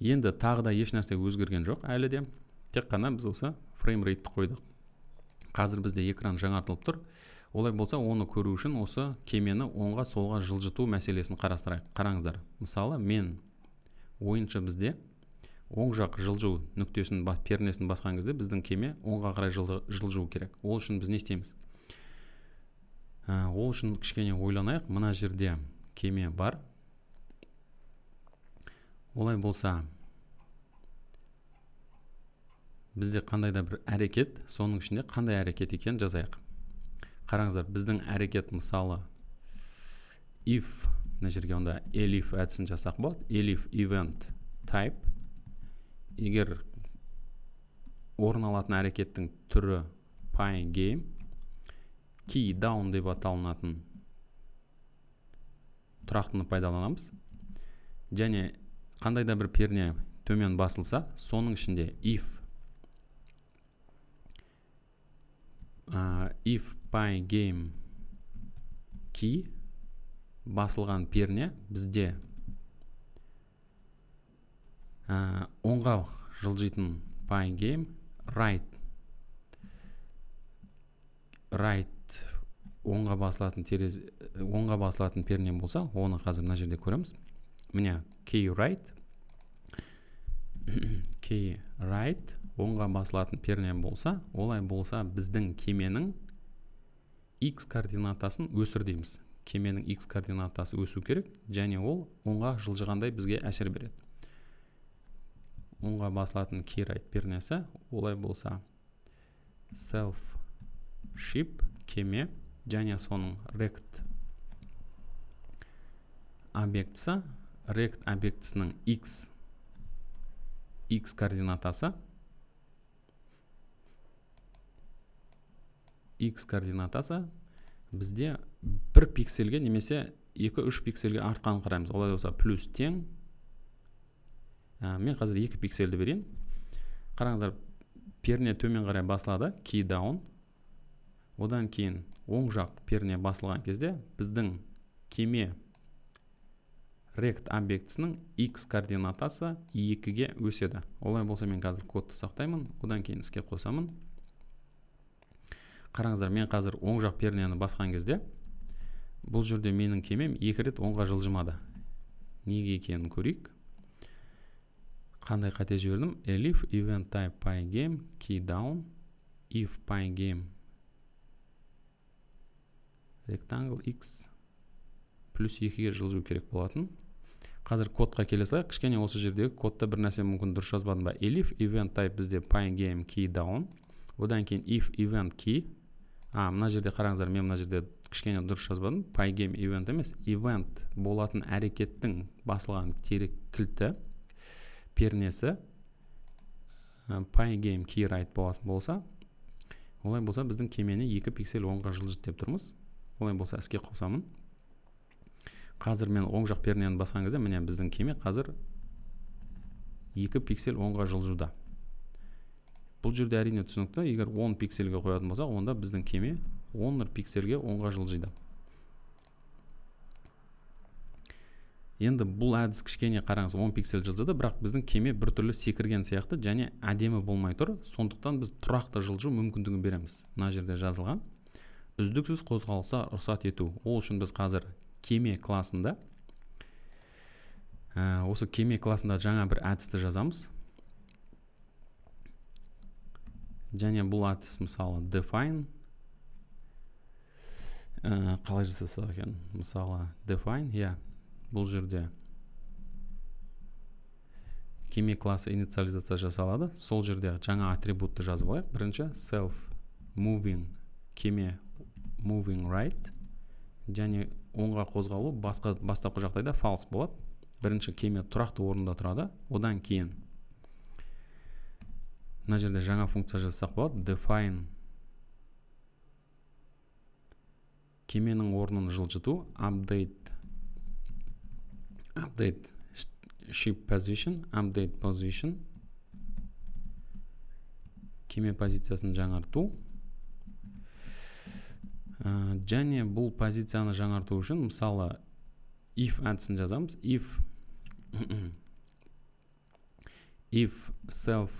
енді тағы да еш өзгерген жоқ әлі де тек қана біз осы рейтті қойдық қазір бізде экран жаңартылып тұр олай болса оны көру үшін осы кемені оңға солға жылжыту мәселесін қарастырайық қараңыздар мысалы мен ойыншы бізде оң жақ жылжу нүктесін пернесін басқан кезде біздің кеме оңға қарай жылжу керек ол үшін біз не істейміз ә, ол үшін кішкене ойланайық мына жерде кеме бар олай болса бізде қандай да бір әрекет соның ішінде қандай әрекет екен жазайық қараңыздар біздің әрекет мысалы if мына жерге онда elif әдісін жасақ болады elif event type егер орын алатын әрекеттің түрі py game key down деп аталынатын тұрақтыны пайдаланамыз және қандай да бір перне төмен басылса соның ішінде if if by game key басылған перне бізде оңға жылжитын by game right right оңға басылатын терезе оңға басылатын перне болса оны қазір мына жерде көреміз міне key right key right оңға басылатын пернем болса олай болса біздің кеменің x координатасын өсір дейміз кеменің x координатасы өсу керек және ол оңға жылжығандай бізге әсер береді оңға басылатын key right пернесі олай болса self ship кеме және соның rect объектісі рект объектісінің x x координатасы x координатасы бізде бір пиксельге немесе 2-3 пиксельге артқанын қараймыз олай болса плюс тең ә, мен қазір 2 пиксельді берейін қараңыздар перне төмен қарай басылады key down одан кейін оң жақ перне басылған кезде біздің кеме рект объектісінің x координатасы 2-ге өседі олай болса мен қазір кодты сақтаймын одан кейін іске қосамын қараңыздар мен қазір оң жақ пернені басқан кезде бұл жерде менің кемем екі рет оңға жылжымады неге екенін көрейік қандай қате жібердім elif event type game key down if game rectangle x плюс екіге жылжу керек болатын қазір кодқа келе салайық кішкене осы жердегі кодта бір нәрсе мүмкін дұрыс жазбадым ба elif event type бізде pine game key down одан кейін if event key а мына жерде қараңыздар мен мына жерде кішкене дұрыс жазбадым game event емес event болатын әрекеттің басылған терек кілті пернесі game key right болатын болса олай болса біздің кемені 2 пиксель оңға жылжыт деп тұрмыз олай болса іске қосамын қазір мен оң жақ пернені басқан кезде міне біздің кеме қазір екі пиксель оңға жылжуда бұл жерде әрине түсінікті егер 10 пиксельге қоятын болсақ онда біздің кеме 10 пиксельге оңға жылжиды енді бұл әдіс кішкене қараңыз 10 пиксель жылжыды бірақ біздің кеме біртүрлі секірген сияқты және әдемі болмай тұр сондықтан біз тұрақты жылжу мүмкіндігін береміз мына жерде жазылған үздіксіз қозғалысқа рұқсат ету ол үшін біз қазір кеме классында ә, осы кеме классында жаңа бір әдісті жазамыз және бұл әдіс мысалы define ә, қалай жасасақ екен мысалы define иә бұл жерде кеме классы инициализация жасалады сол жерде жаңа атрибутты жазып алайық бірінші self moving кеме moving right және оңға қозғалу басқа бастапқы жағдайда фалс болады бірінші кеме тұрақты орында тұрады одан кейін мына жерде жаңа функция жасақ болады define кеменің орнын жылжыту update update ship position update position кеме позициясын жаңарту ә, және бұл позицияны жаңарту үшін мысалы if әдісін жазамыз if if self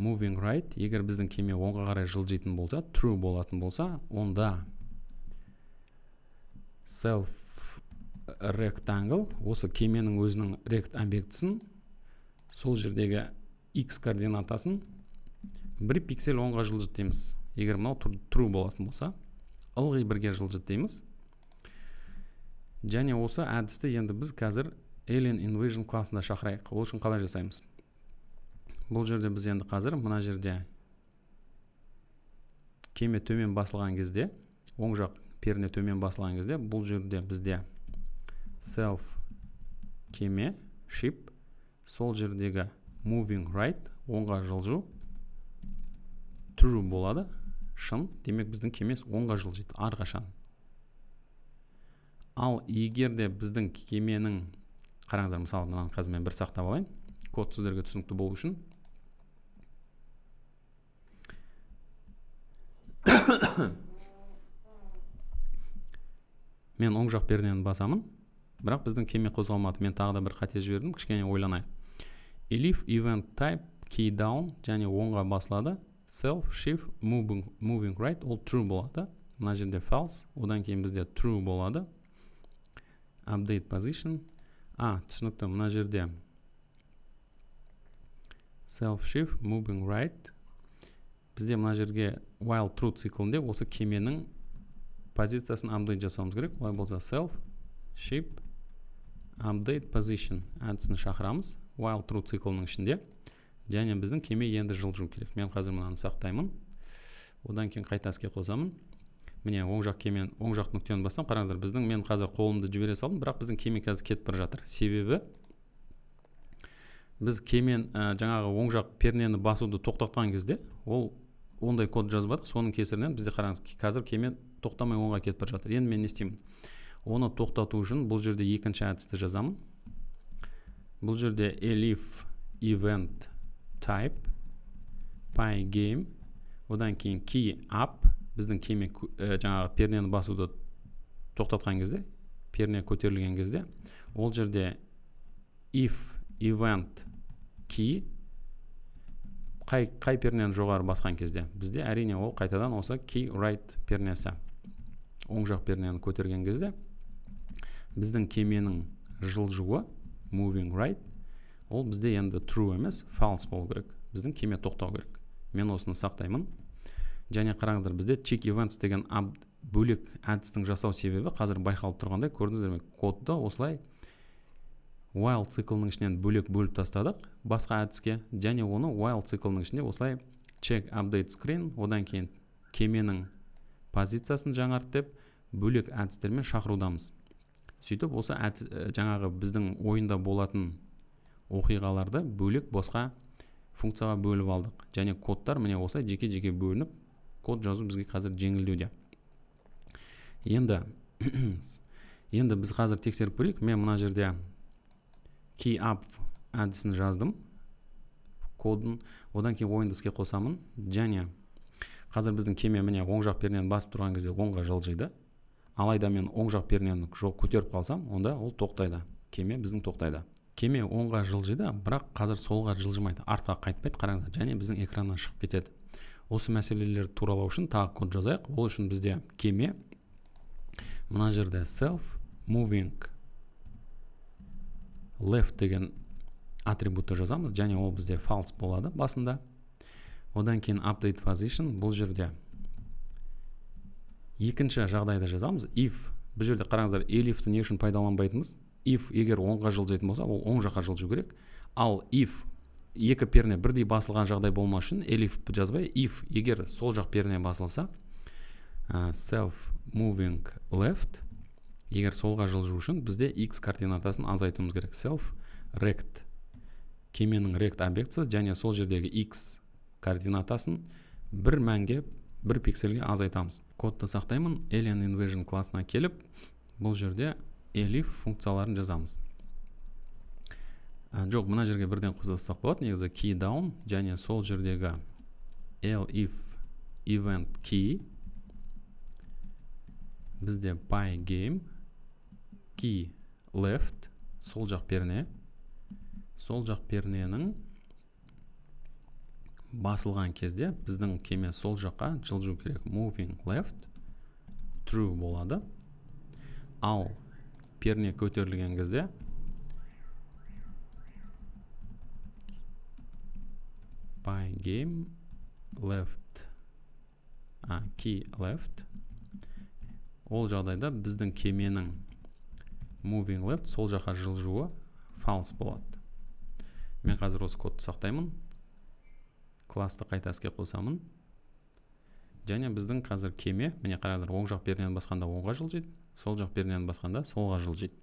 moving right егер біздің кеме оңға қарай жылжитын болса true болатын болса онда self rectangle осы кеменің өзінің rect объектісін сол жердегі x координатасын бір пиксель оңға жылжыт дейміз егер мынау true болатын болса ылғи бірге жылжыт дейміз және осы әдісті енді біз қазір alien invasion классында шақырайық ол үшін қалай жасаймыз бұл жерде біз енді қазір мына жерде кеме төмен басылған кезде оң жақ перне төмен басылған кезде бұл жерде бізде self кеме ship сол жердегі moving right оңға жылжу true болады шын демек біздің кеме оңға жылжиды арқашан ал егер де біздің кеменің қараңыздар мысалы мынаны қазір мен бір сақтап алайын код сіздерге түсінікті болу үшін мен оң жақ пернені басамын бірақ біздің кеме қозғалмады мен тағы да бір қате жібердім кішкене ойланайық elif event type key down және оңға басылады self shift moving, moving right ол true болады мына жерде false одан кейін бізде true болады update position а түсінікті мына жерде self shift moving right бізде мына жерге while true циклінде осы кеменің позициясын update жасауымыз керек олай болса self shift update position әдісін шақырамыз while true циклының ішінде және біздің кеме енді жылжу керек мен қазір мынаны сақтаймын одан кейін қайта іске қосамын міне оң жақ кемен оң жақ нүктені бассам қараңыздар біздің мен қазір қолымды жібере салдым бірақ біздің кеме қазір кетіп бара жатыр себебі біз кемен ә, жаңағы оң жақ пернені басуды тоқтатқан кезде ол ондай код жазбадық соның кесірінен бізде қараңыз қазір кеме тоқтамай оңға кетіп бара жатыр енді мен не істеймін оны тоқтату үшін бұл жерде екінші әдісті жазамын бұл жерде elif event type pi game одан кейін key up біздің кеме ә, жаңағы пернені басуды тоқтатқан кезде перне көтерілген кезде ол жерде if event key қай, қай пернені жоғары басқан кезде бізде әрине ол қайтадан осы key right пернесі оң жақ пернені көтерген кезде біздің кеменің жылжуы moving right ол бізде енді true емес false болу керек біздің кеме тоқтау керек мен осыны сақтаймын және қараңыздар бізде check events деген бөлек әдістің жасау себебі қазір байқалып тұрғандай көрдіңіздер ме кодты осылай while циклының ішінен бөлек бөліп тастадық басқа әдіске және оны while циклының ішінде осылай check update screen одан кейін кеменің позициясын жаңарт деп бөлек әдістермен шақырудамыз сөйтіп осы әдіс, жаңағы біздің ойында болатын оқиғаларды бөлек босқа функцияға бөліп алдық және кодтар міне осылай жеке жеке бөлініп код жазу бізге қазір жеңілдеуде енді енді біз қазір тексеріп көрейік мен мына жерде key up әдісін жаздым кодын одан кейін ойынды іске қосамын және қазір біздің кеме міне оң жақ пернені басып тұрған кезде оңға жылжиды алайда мен оң жақ пернені жоқ көтеріп қалсам онда ол тоқтайды кеме біздің тоқтайды кеме оңға жылжиды бірақ қазір солға жылжымайды артқа қайтпайды қараңыздар және біздің экраннан шығып кетеді осы мәселелерді туралау үшін тағы код жазайық ол үшін бізде кеме мына жерде self moving left деген атрибутты жазамыз және ол бізде false болады басында одан кейін update position бұл жерде екінші жағдайды жазамыз if бұл жерде қараңыздар elifті не үшін пайдаланбайтынбыз if егер оңға жылжитын болса ол оң жаққа жылжу керек ал if екі перне бірдей басылған жағдай болмас үшін элиф жазбай if егер сол жақ перне басылса ә, self moving left егер солға жылжу үшін бізде x координатасын азайтуымыз керек self rect кеменің rect объектісі және сол жердегі x координатасын бір мәнге бір пиксельге азайтамыз кодты сақтаймын alien invasion классына келіп бұл жерде ELIF функцияларын жазамыз ә, жоқ мына жерге бірден қосылсақ болады негізі key down және сол жердегі l if event key бізде by game key left сол жақ перне сол жақ перненің басылған кезде біздің кеме сол жаққа жылжу керек moving left true болады ал перне көтерілген кезде by game left а key left ол жағдайда біздің кеменің moving left сол жаққа жылжуы false болады мен қазір осы кодты сақтаймын классты қайта іске қосамын және біздің қазір кеме міне қазір оң жақ пернені басқанда оңға жылжиды сол жақ пернені басқанда солға жылжиды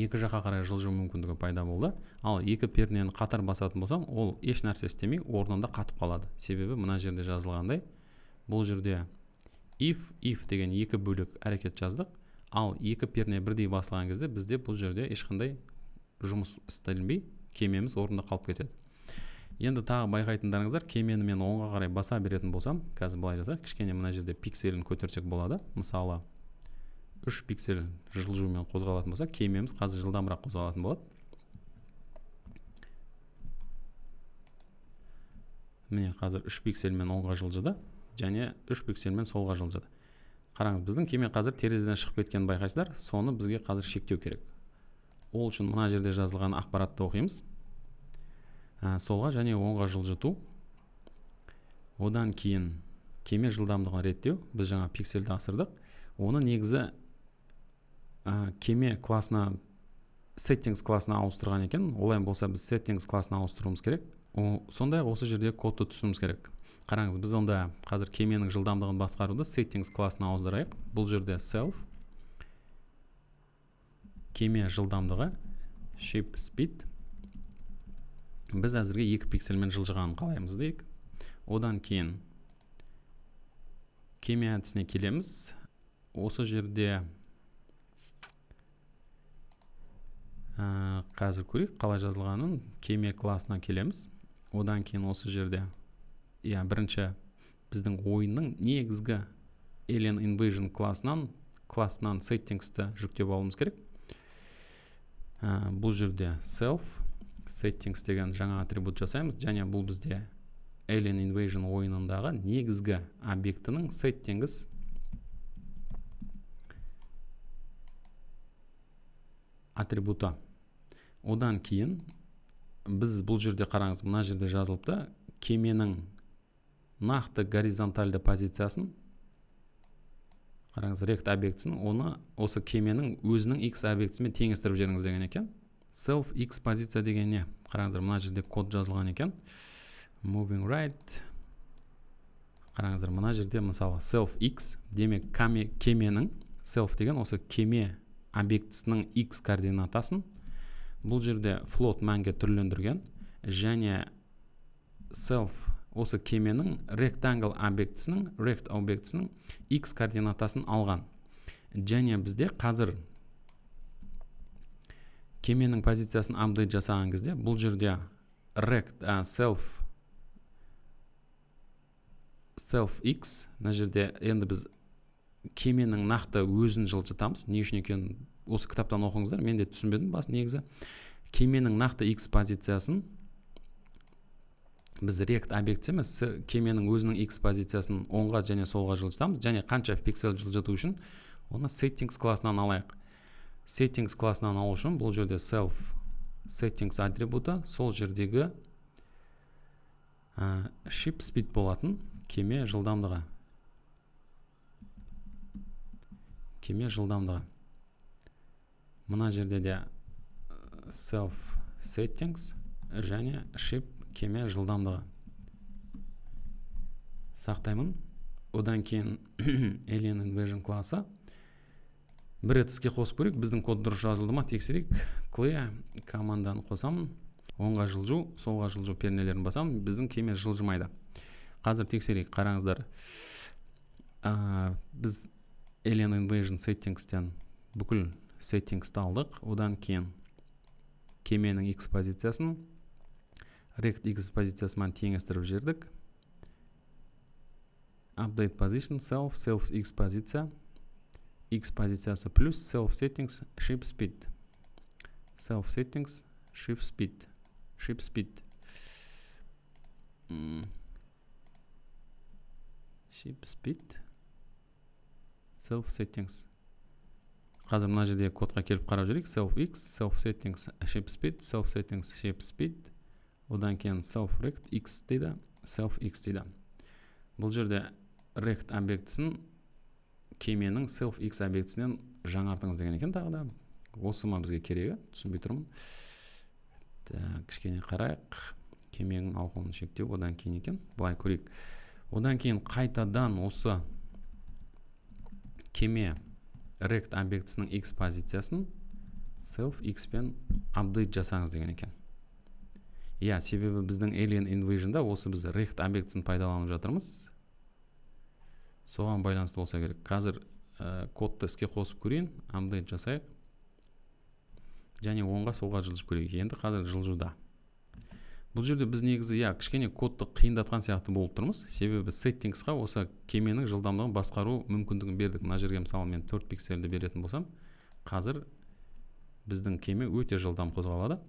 екі жаққа қарай жылжу мүмкіндігі пайда болды ал екі пернені қатар басатын болсам ол еш нәрсе істемей орнында қатып қалады себебі мына жерде жазылғандай бұл жерде if if деген екі бөлек әрекет жаздық ал екі перне бірдей басылған кезде бізде бұл жерде ешқандай жұмыс істелінбей кемеміз орнында қалып кетеді енді тағы байқайтындарыңыздар кемені мен оңға қарай баса беретін болсам қазір былай жасайық кішкене мына жерде пикселін көтерсек болады мысалы үш пиксель жылжумен қозғалатын болса кемеміз қазір жылдамырақ қозғалатын болады міне қазір үш пиксельмен оңға жылжыды және үш пиксельмен солға жылжыды қараңыз біздің кеме қазір терезеден шығып кеткенін байқайсыздар соны бізге қазір шектеу керек ол үшін мына жерде жазылған ақпаратты оқимыз ә, солға және оңға жылжыту одан кейін кеме жылдамдығын реттеу біз жаңа пиксельді асырдық оны негізі ә, кеме классына settings классына ауыстырған екен олай болса біз settings классына ауыстыруымыз керек сондай осы жерде кодты түсінуіміз керек қараңыз біз онда қазір кеменің жылдамдығын басқаруды settings классына ауыстырайық бұл жерде self кеме жылдамдығы ship speed біз әзірге екі пиксельмен жылжығанын қалаймыз дейік одан кейін кеме әдісіне келеміз осы жерде ә, қазір көрейік қалай жазылғанын кеме классына келеміз одан кейін осы жерде иә бірінші біздің ойынның негізгі alien invasion классынан классынан сеттингсті жүктеп алуымыз керек ә, бұл жерде self settings деген жаңа атрибут жасаймыз және бұл бізде alien invasion ойынындағы негізгі объектінің settings атрибута. одан кейін біз бұл жерде қараңыз мына жерде жазылыпты кеменің нақты горизонтальды позициясын қараңыз рект объектісін оны осы кеменің өзінің x объектісімен теңестіріп жіберіңіз деген екен self x позиция деген не қараңыздар мына жерде код жазылған екен moving right қараңыздар мына жерде мысалы self x демек кеменің self деген осы кеме объектісінің x координатасын бұл жерде float мәнге түрлендірген және self осы кеменің rectangle объектісінің rect объектісінің x координатасын алған және бізде қазір кеменің позициясын апдейт жасаған кезде бұл жерде рек ә, self self x мына жерде енді біз кеменің нақты өзін жылжытамыз не үшін екенін осы кітаптан оқыңыздар мен де түсінбедім бас негізі кеменің нақты x позициясын біз рект объектісі емес кеменің өзінің x позициясын оңға және солға жылжытамыз және қанша пиксель жылжыту үшін оны settings классынан алайық settings класынан алу үшін бұл жерде self settings атрибуты сол жердегі ә, ship speed болатын кеме жылдамдығы кеме жылдамдығы мына жерде де э, self settings және ship кеме жылдамдығы сақтаймын одан кейін alien invasion классы бір рет іске қосып көрейік біздің код дұрыс жазылды ма тексерейік клея, команданы қосамын оңға жылжу солға жылжу пернелерін басамын біздің кеме жылжымайды қазір тексерейік қараңыздар ә, біз alien invasion settings-тен бүкіл сеттингсті алдық одан кейін кеменің x позициясын rect x позициясымен теңестіріп жібердік update position self self x позиция x позициясы плюс self settings ship speed self settings ship speed ship speed ship speed self settings қазір мына жерде кодқа келіп қарап жүрейік self x self settings ship speed self settings ship speed одан кейін self rect x дейді self x дейді бұл жерде rect объектісін кеменің self x объектісінен жаңартыңыз деген екен тағы да осы ма бізге керегі түсінбей тұрмын так кішкене қарайық кеменің ауқымын шектеу одан кейін екен былай көрейік одан кейін қайтадан осы кеме rect объектісінің x позициясын self x пен апдейт жасаңыз деген екен иә себебі біздің alien Invasion-да осы біз rect объектісін пайдаланып жатырмыз соған байланысты болса керек қазір ә, кодты іске қосып көрейін апдейт жасайық және оңға солға жылжып көрейік енді қазір жылжуда бұл жерде біз негізі иә кішкене кодты қиындатқан сияқты болып тұрмыз себебі сеттингсқа осы кеменің жылдамдығын басқару мүмкіндігін бердік мына жерге мысалы мен 4 пиксельді беретін болсам қазір біздің кеме өте жылдам қозғалады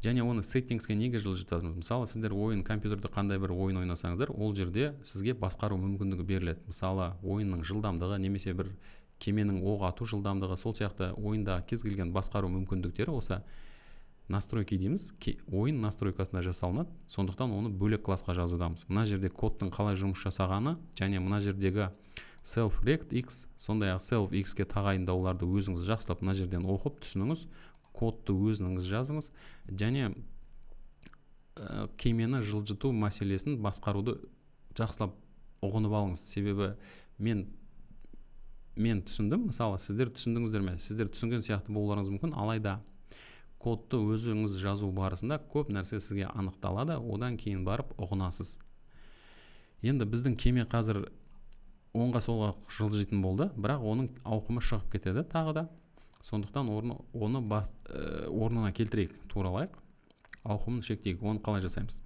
және оны сеттингске неге жылжытасыз мысалы сіздер ойын компьютерде қандай бір ойын ойнасаңыздар ол жерде сізге басқару мүмкіндігі беріледі мысалы ойынның жылдамдығы немесе бір кеменің оқ ату жылдамдығы сол сияқты ойындағы кез келген басқару мүмкіндіктері осы настройки дейміз ойын настройкасында жасалынады сондықтан оны бөлек классқа жазудамыз мына жерде кодтың қалай жұмыс жасағаны және мына жердегі self rect x сондай ақ self x ке тағайындауларды өзіңіз жақсылап мына жерден оқып түсініңіз кодты өзіңіз жазыңыз және ә, кемені жылжыту мәселесін басқаруды жақсылап ұғынып алыңыз себебі мен мен түсіндім мысалы сіздер түсіндіңіздер ме сіздер түсінген сияқты болуларыңыз мүмкін алайда кодты өзіңіз жазу барысында көп нәрсе сізге анықталады одан кейін барып ұғынасыз енді біздің кеме қазір оңға солға жылжитын болды бірақ оның ауқымы шығып кетеді тағы да сондықтан орны, оны бас, ә, орнына келтірейік туралайық ауқымын шектейік оны қалай жасаймыз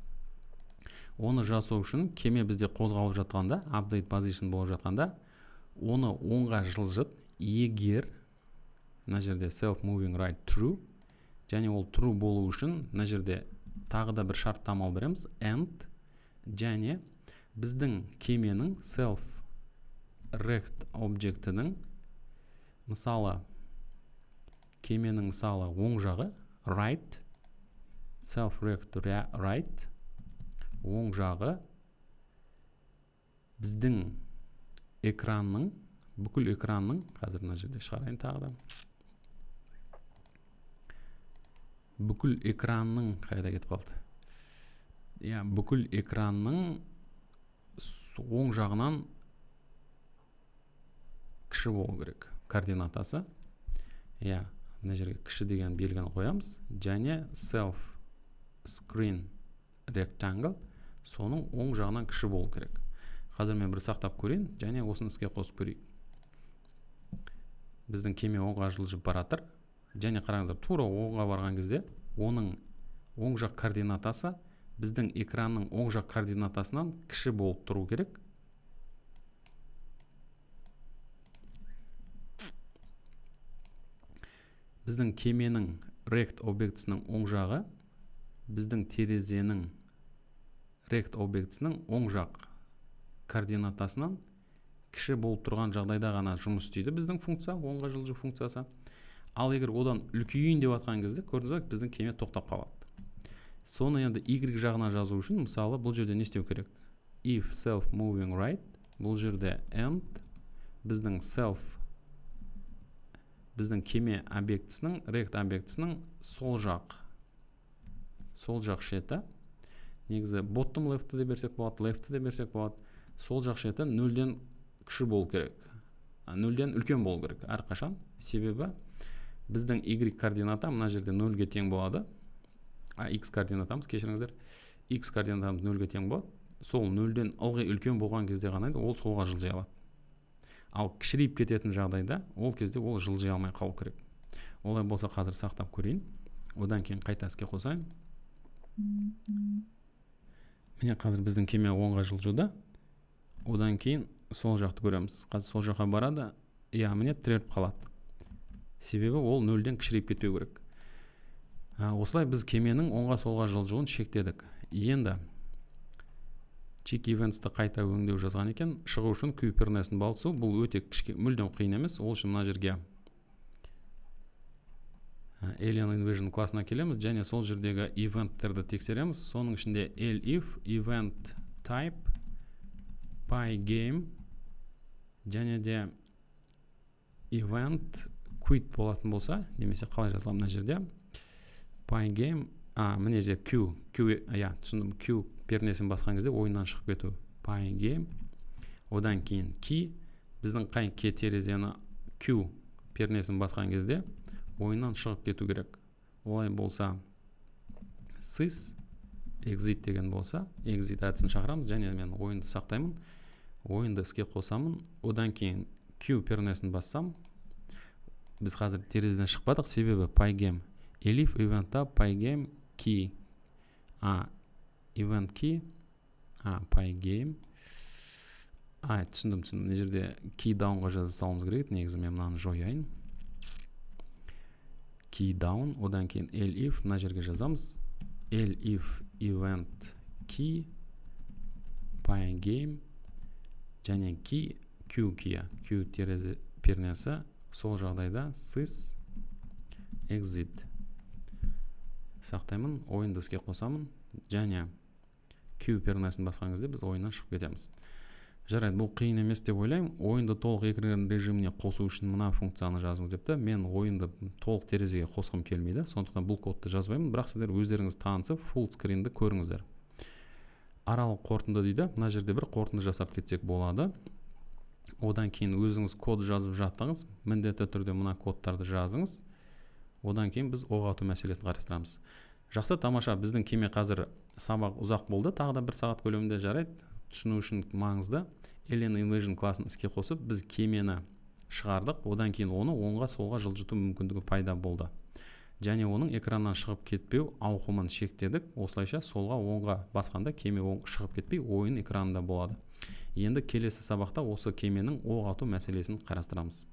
оны жасау үшін кеме бізде қозғалып жатқанда update position болып жатқанда оны оңға жылжыт егер мына жерде self moving right true және ол true болу үшін мына жерде тағы да бір шарттамал береміз and және біздің кеменің self rect объектінің мысалы кеменің мысалы оң жағы right self react right оң жағы біздің экранның бүкіл экранның қазір мына жерде шығарайын тағы да бүкіл экранның қайда кетіп қалды иә бүкіл экранның оң жағынан кіші болу керек координатасы иә мына жерге кіші деген белгіні қоямыз және self screen rectangle соның оң жағынан кіші болу керек қазір мен бір сақтап көрейін және осыны іске қосып көрейік біздің кеме оңға жылжып баратыр және қараңыздар тура оңға барған кезде оның оң жақ координатасы біздің экранның оң жақ координатасынан кіші болып тұру керек біздің кеменің рект объектісінің оң жағы біздің терезенің рект объектісінің оң жақ координатасынан кіші болып тұрған жағдайда ғана жұмыс істейді біздің функция оңға жылжу функциясы ал егер одан үлкейін деп жатқан кезде көрдіңіз ба біздің кеме тоқтап қалады соны енді y жағына жазу үшін мысалы бұл жерде не істеу керек if self moving right бұл жерде end біздің self біздің кеме объектісінің рект объектісінің сол жақ сол жақ шеті негізі bottom left де берсек болады лефтті де берсек болады сол жақ шеті нөлден кіші болу керек нөлден үлкен болу керек әрқашан себебі біздің y координата мына жерде нөлге тең болады а x координатамыз кешіріңіздер x координатамыз нөлге тең болады сол нөлден ылғи үлкен болған кезде ғана ол солға жылжи алады ал кішірейіп кететін жағдайда ол кезде ол жылжи алмай қалу керек олай болса қазір сақтап көрейін одан кейін қайта іске қосайын міне қазір біздің кеме оңға жылжуда одан кейін сол жақты көреміз қазір сол жаққа барады иә міне тіреліп қалады себебі ол нөлден кішірейіп кетпеу керек осылай біз кеменің оңға солға жылжуын шектедік енді чик ивентсті қайта өңдеу жазған екен шығу үшін кюпернесін балысу. бұл өте кішке мүлдем қиын емес ол үшін мына жерге alien invasion классына келеміз және сол жердегі ивенттерді тексереміз соның ішінде if event type game және де event quit болатын болса немесе қалай жазыламын мына жерде game а міне жерде q q иә түсіндім q пернесін басқан кезде ойыннан шығып кету пай гейм одан кейін ки біздің қай ке терезені q пернесін басқан кезде ойыннан шығып кету керек олай болса сіз экзит деген болса экзит әдісін шақырамыз және мен ойынды сақтаймын ойынды іске қосамын одан кейін q пернесін бассам біз қазір терезеден шықпадық себебі пайгем elif eventта пайгем ки а event key а pygame а түсіндім түсіндім мына жерде жаза жасауымыз керек еді негізі мен мынаны жояйын down, одан кейін if, мына жерге жазамыз if event key pygame және key q key. q терезе пернесі сол жағдайда сіз exit сақтаймын ойынды іске қосамын және q пернасын басқан кезде біз ойыннан шығып кетеміз жарайды бұл қиын емес деп ойлаймын ойынды толық экран режиміне қосу үшін мына функцияны жазыңыз депті мен ойынды толық терезеге қосқым келмейді сондықтан бұл кодты жазбаймын бірақ сіздер өздеріңіз танысып фул скринді көріңіздер аралық қорытынды дейді мына жерде бір қорытынды жасап кетсек болады одан кейін өзіңіз код жазып жаттыңыз міндетті түрде мына кодтарды жазыңыз одан кейін біз оқ ату мәселесін қарастырамыз жақсы тамаша біздің кеме қазір сабақ ұзақ болды тағы да бір сағат көлемінде жарайды түсіну үшін маңызды элен invasion классын іске қосып біз кемені шығардық одан кейін оны оңға солға жылжыту мүмкіндігі пайда болды және оның экраннан шығып кетпеу ауқымын шектедік осылайша солға оңға басқанда кеме оң шығып кетпей ойын экранында болады енді келесі сабақта осы кеменің оқ ату мәселесін қарастырамыз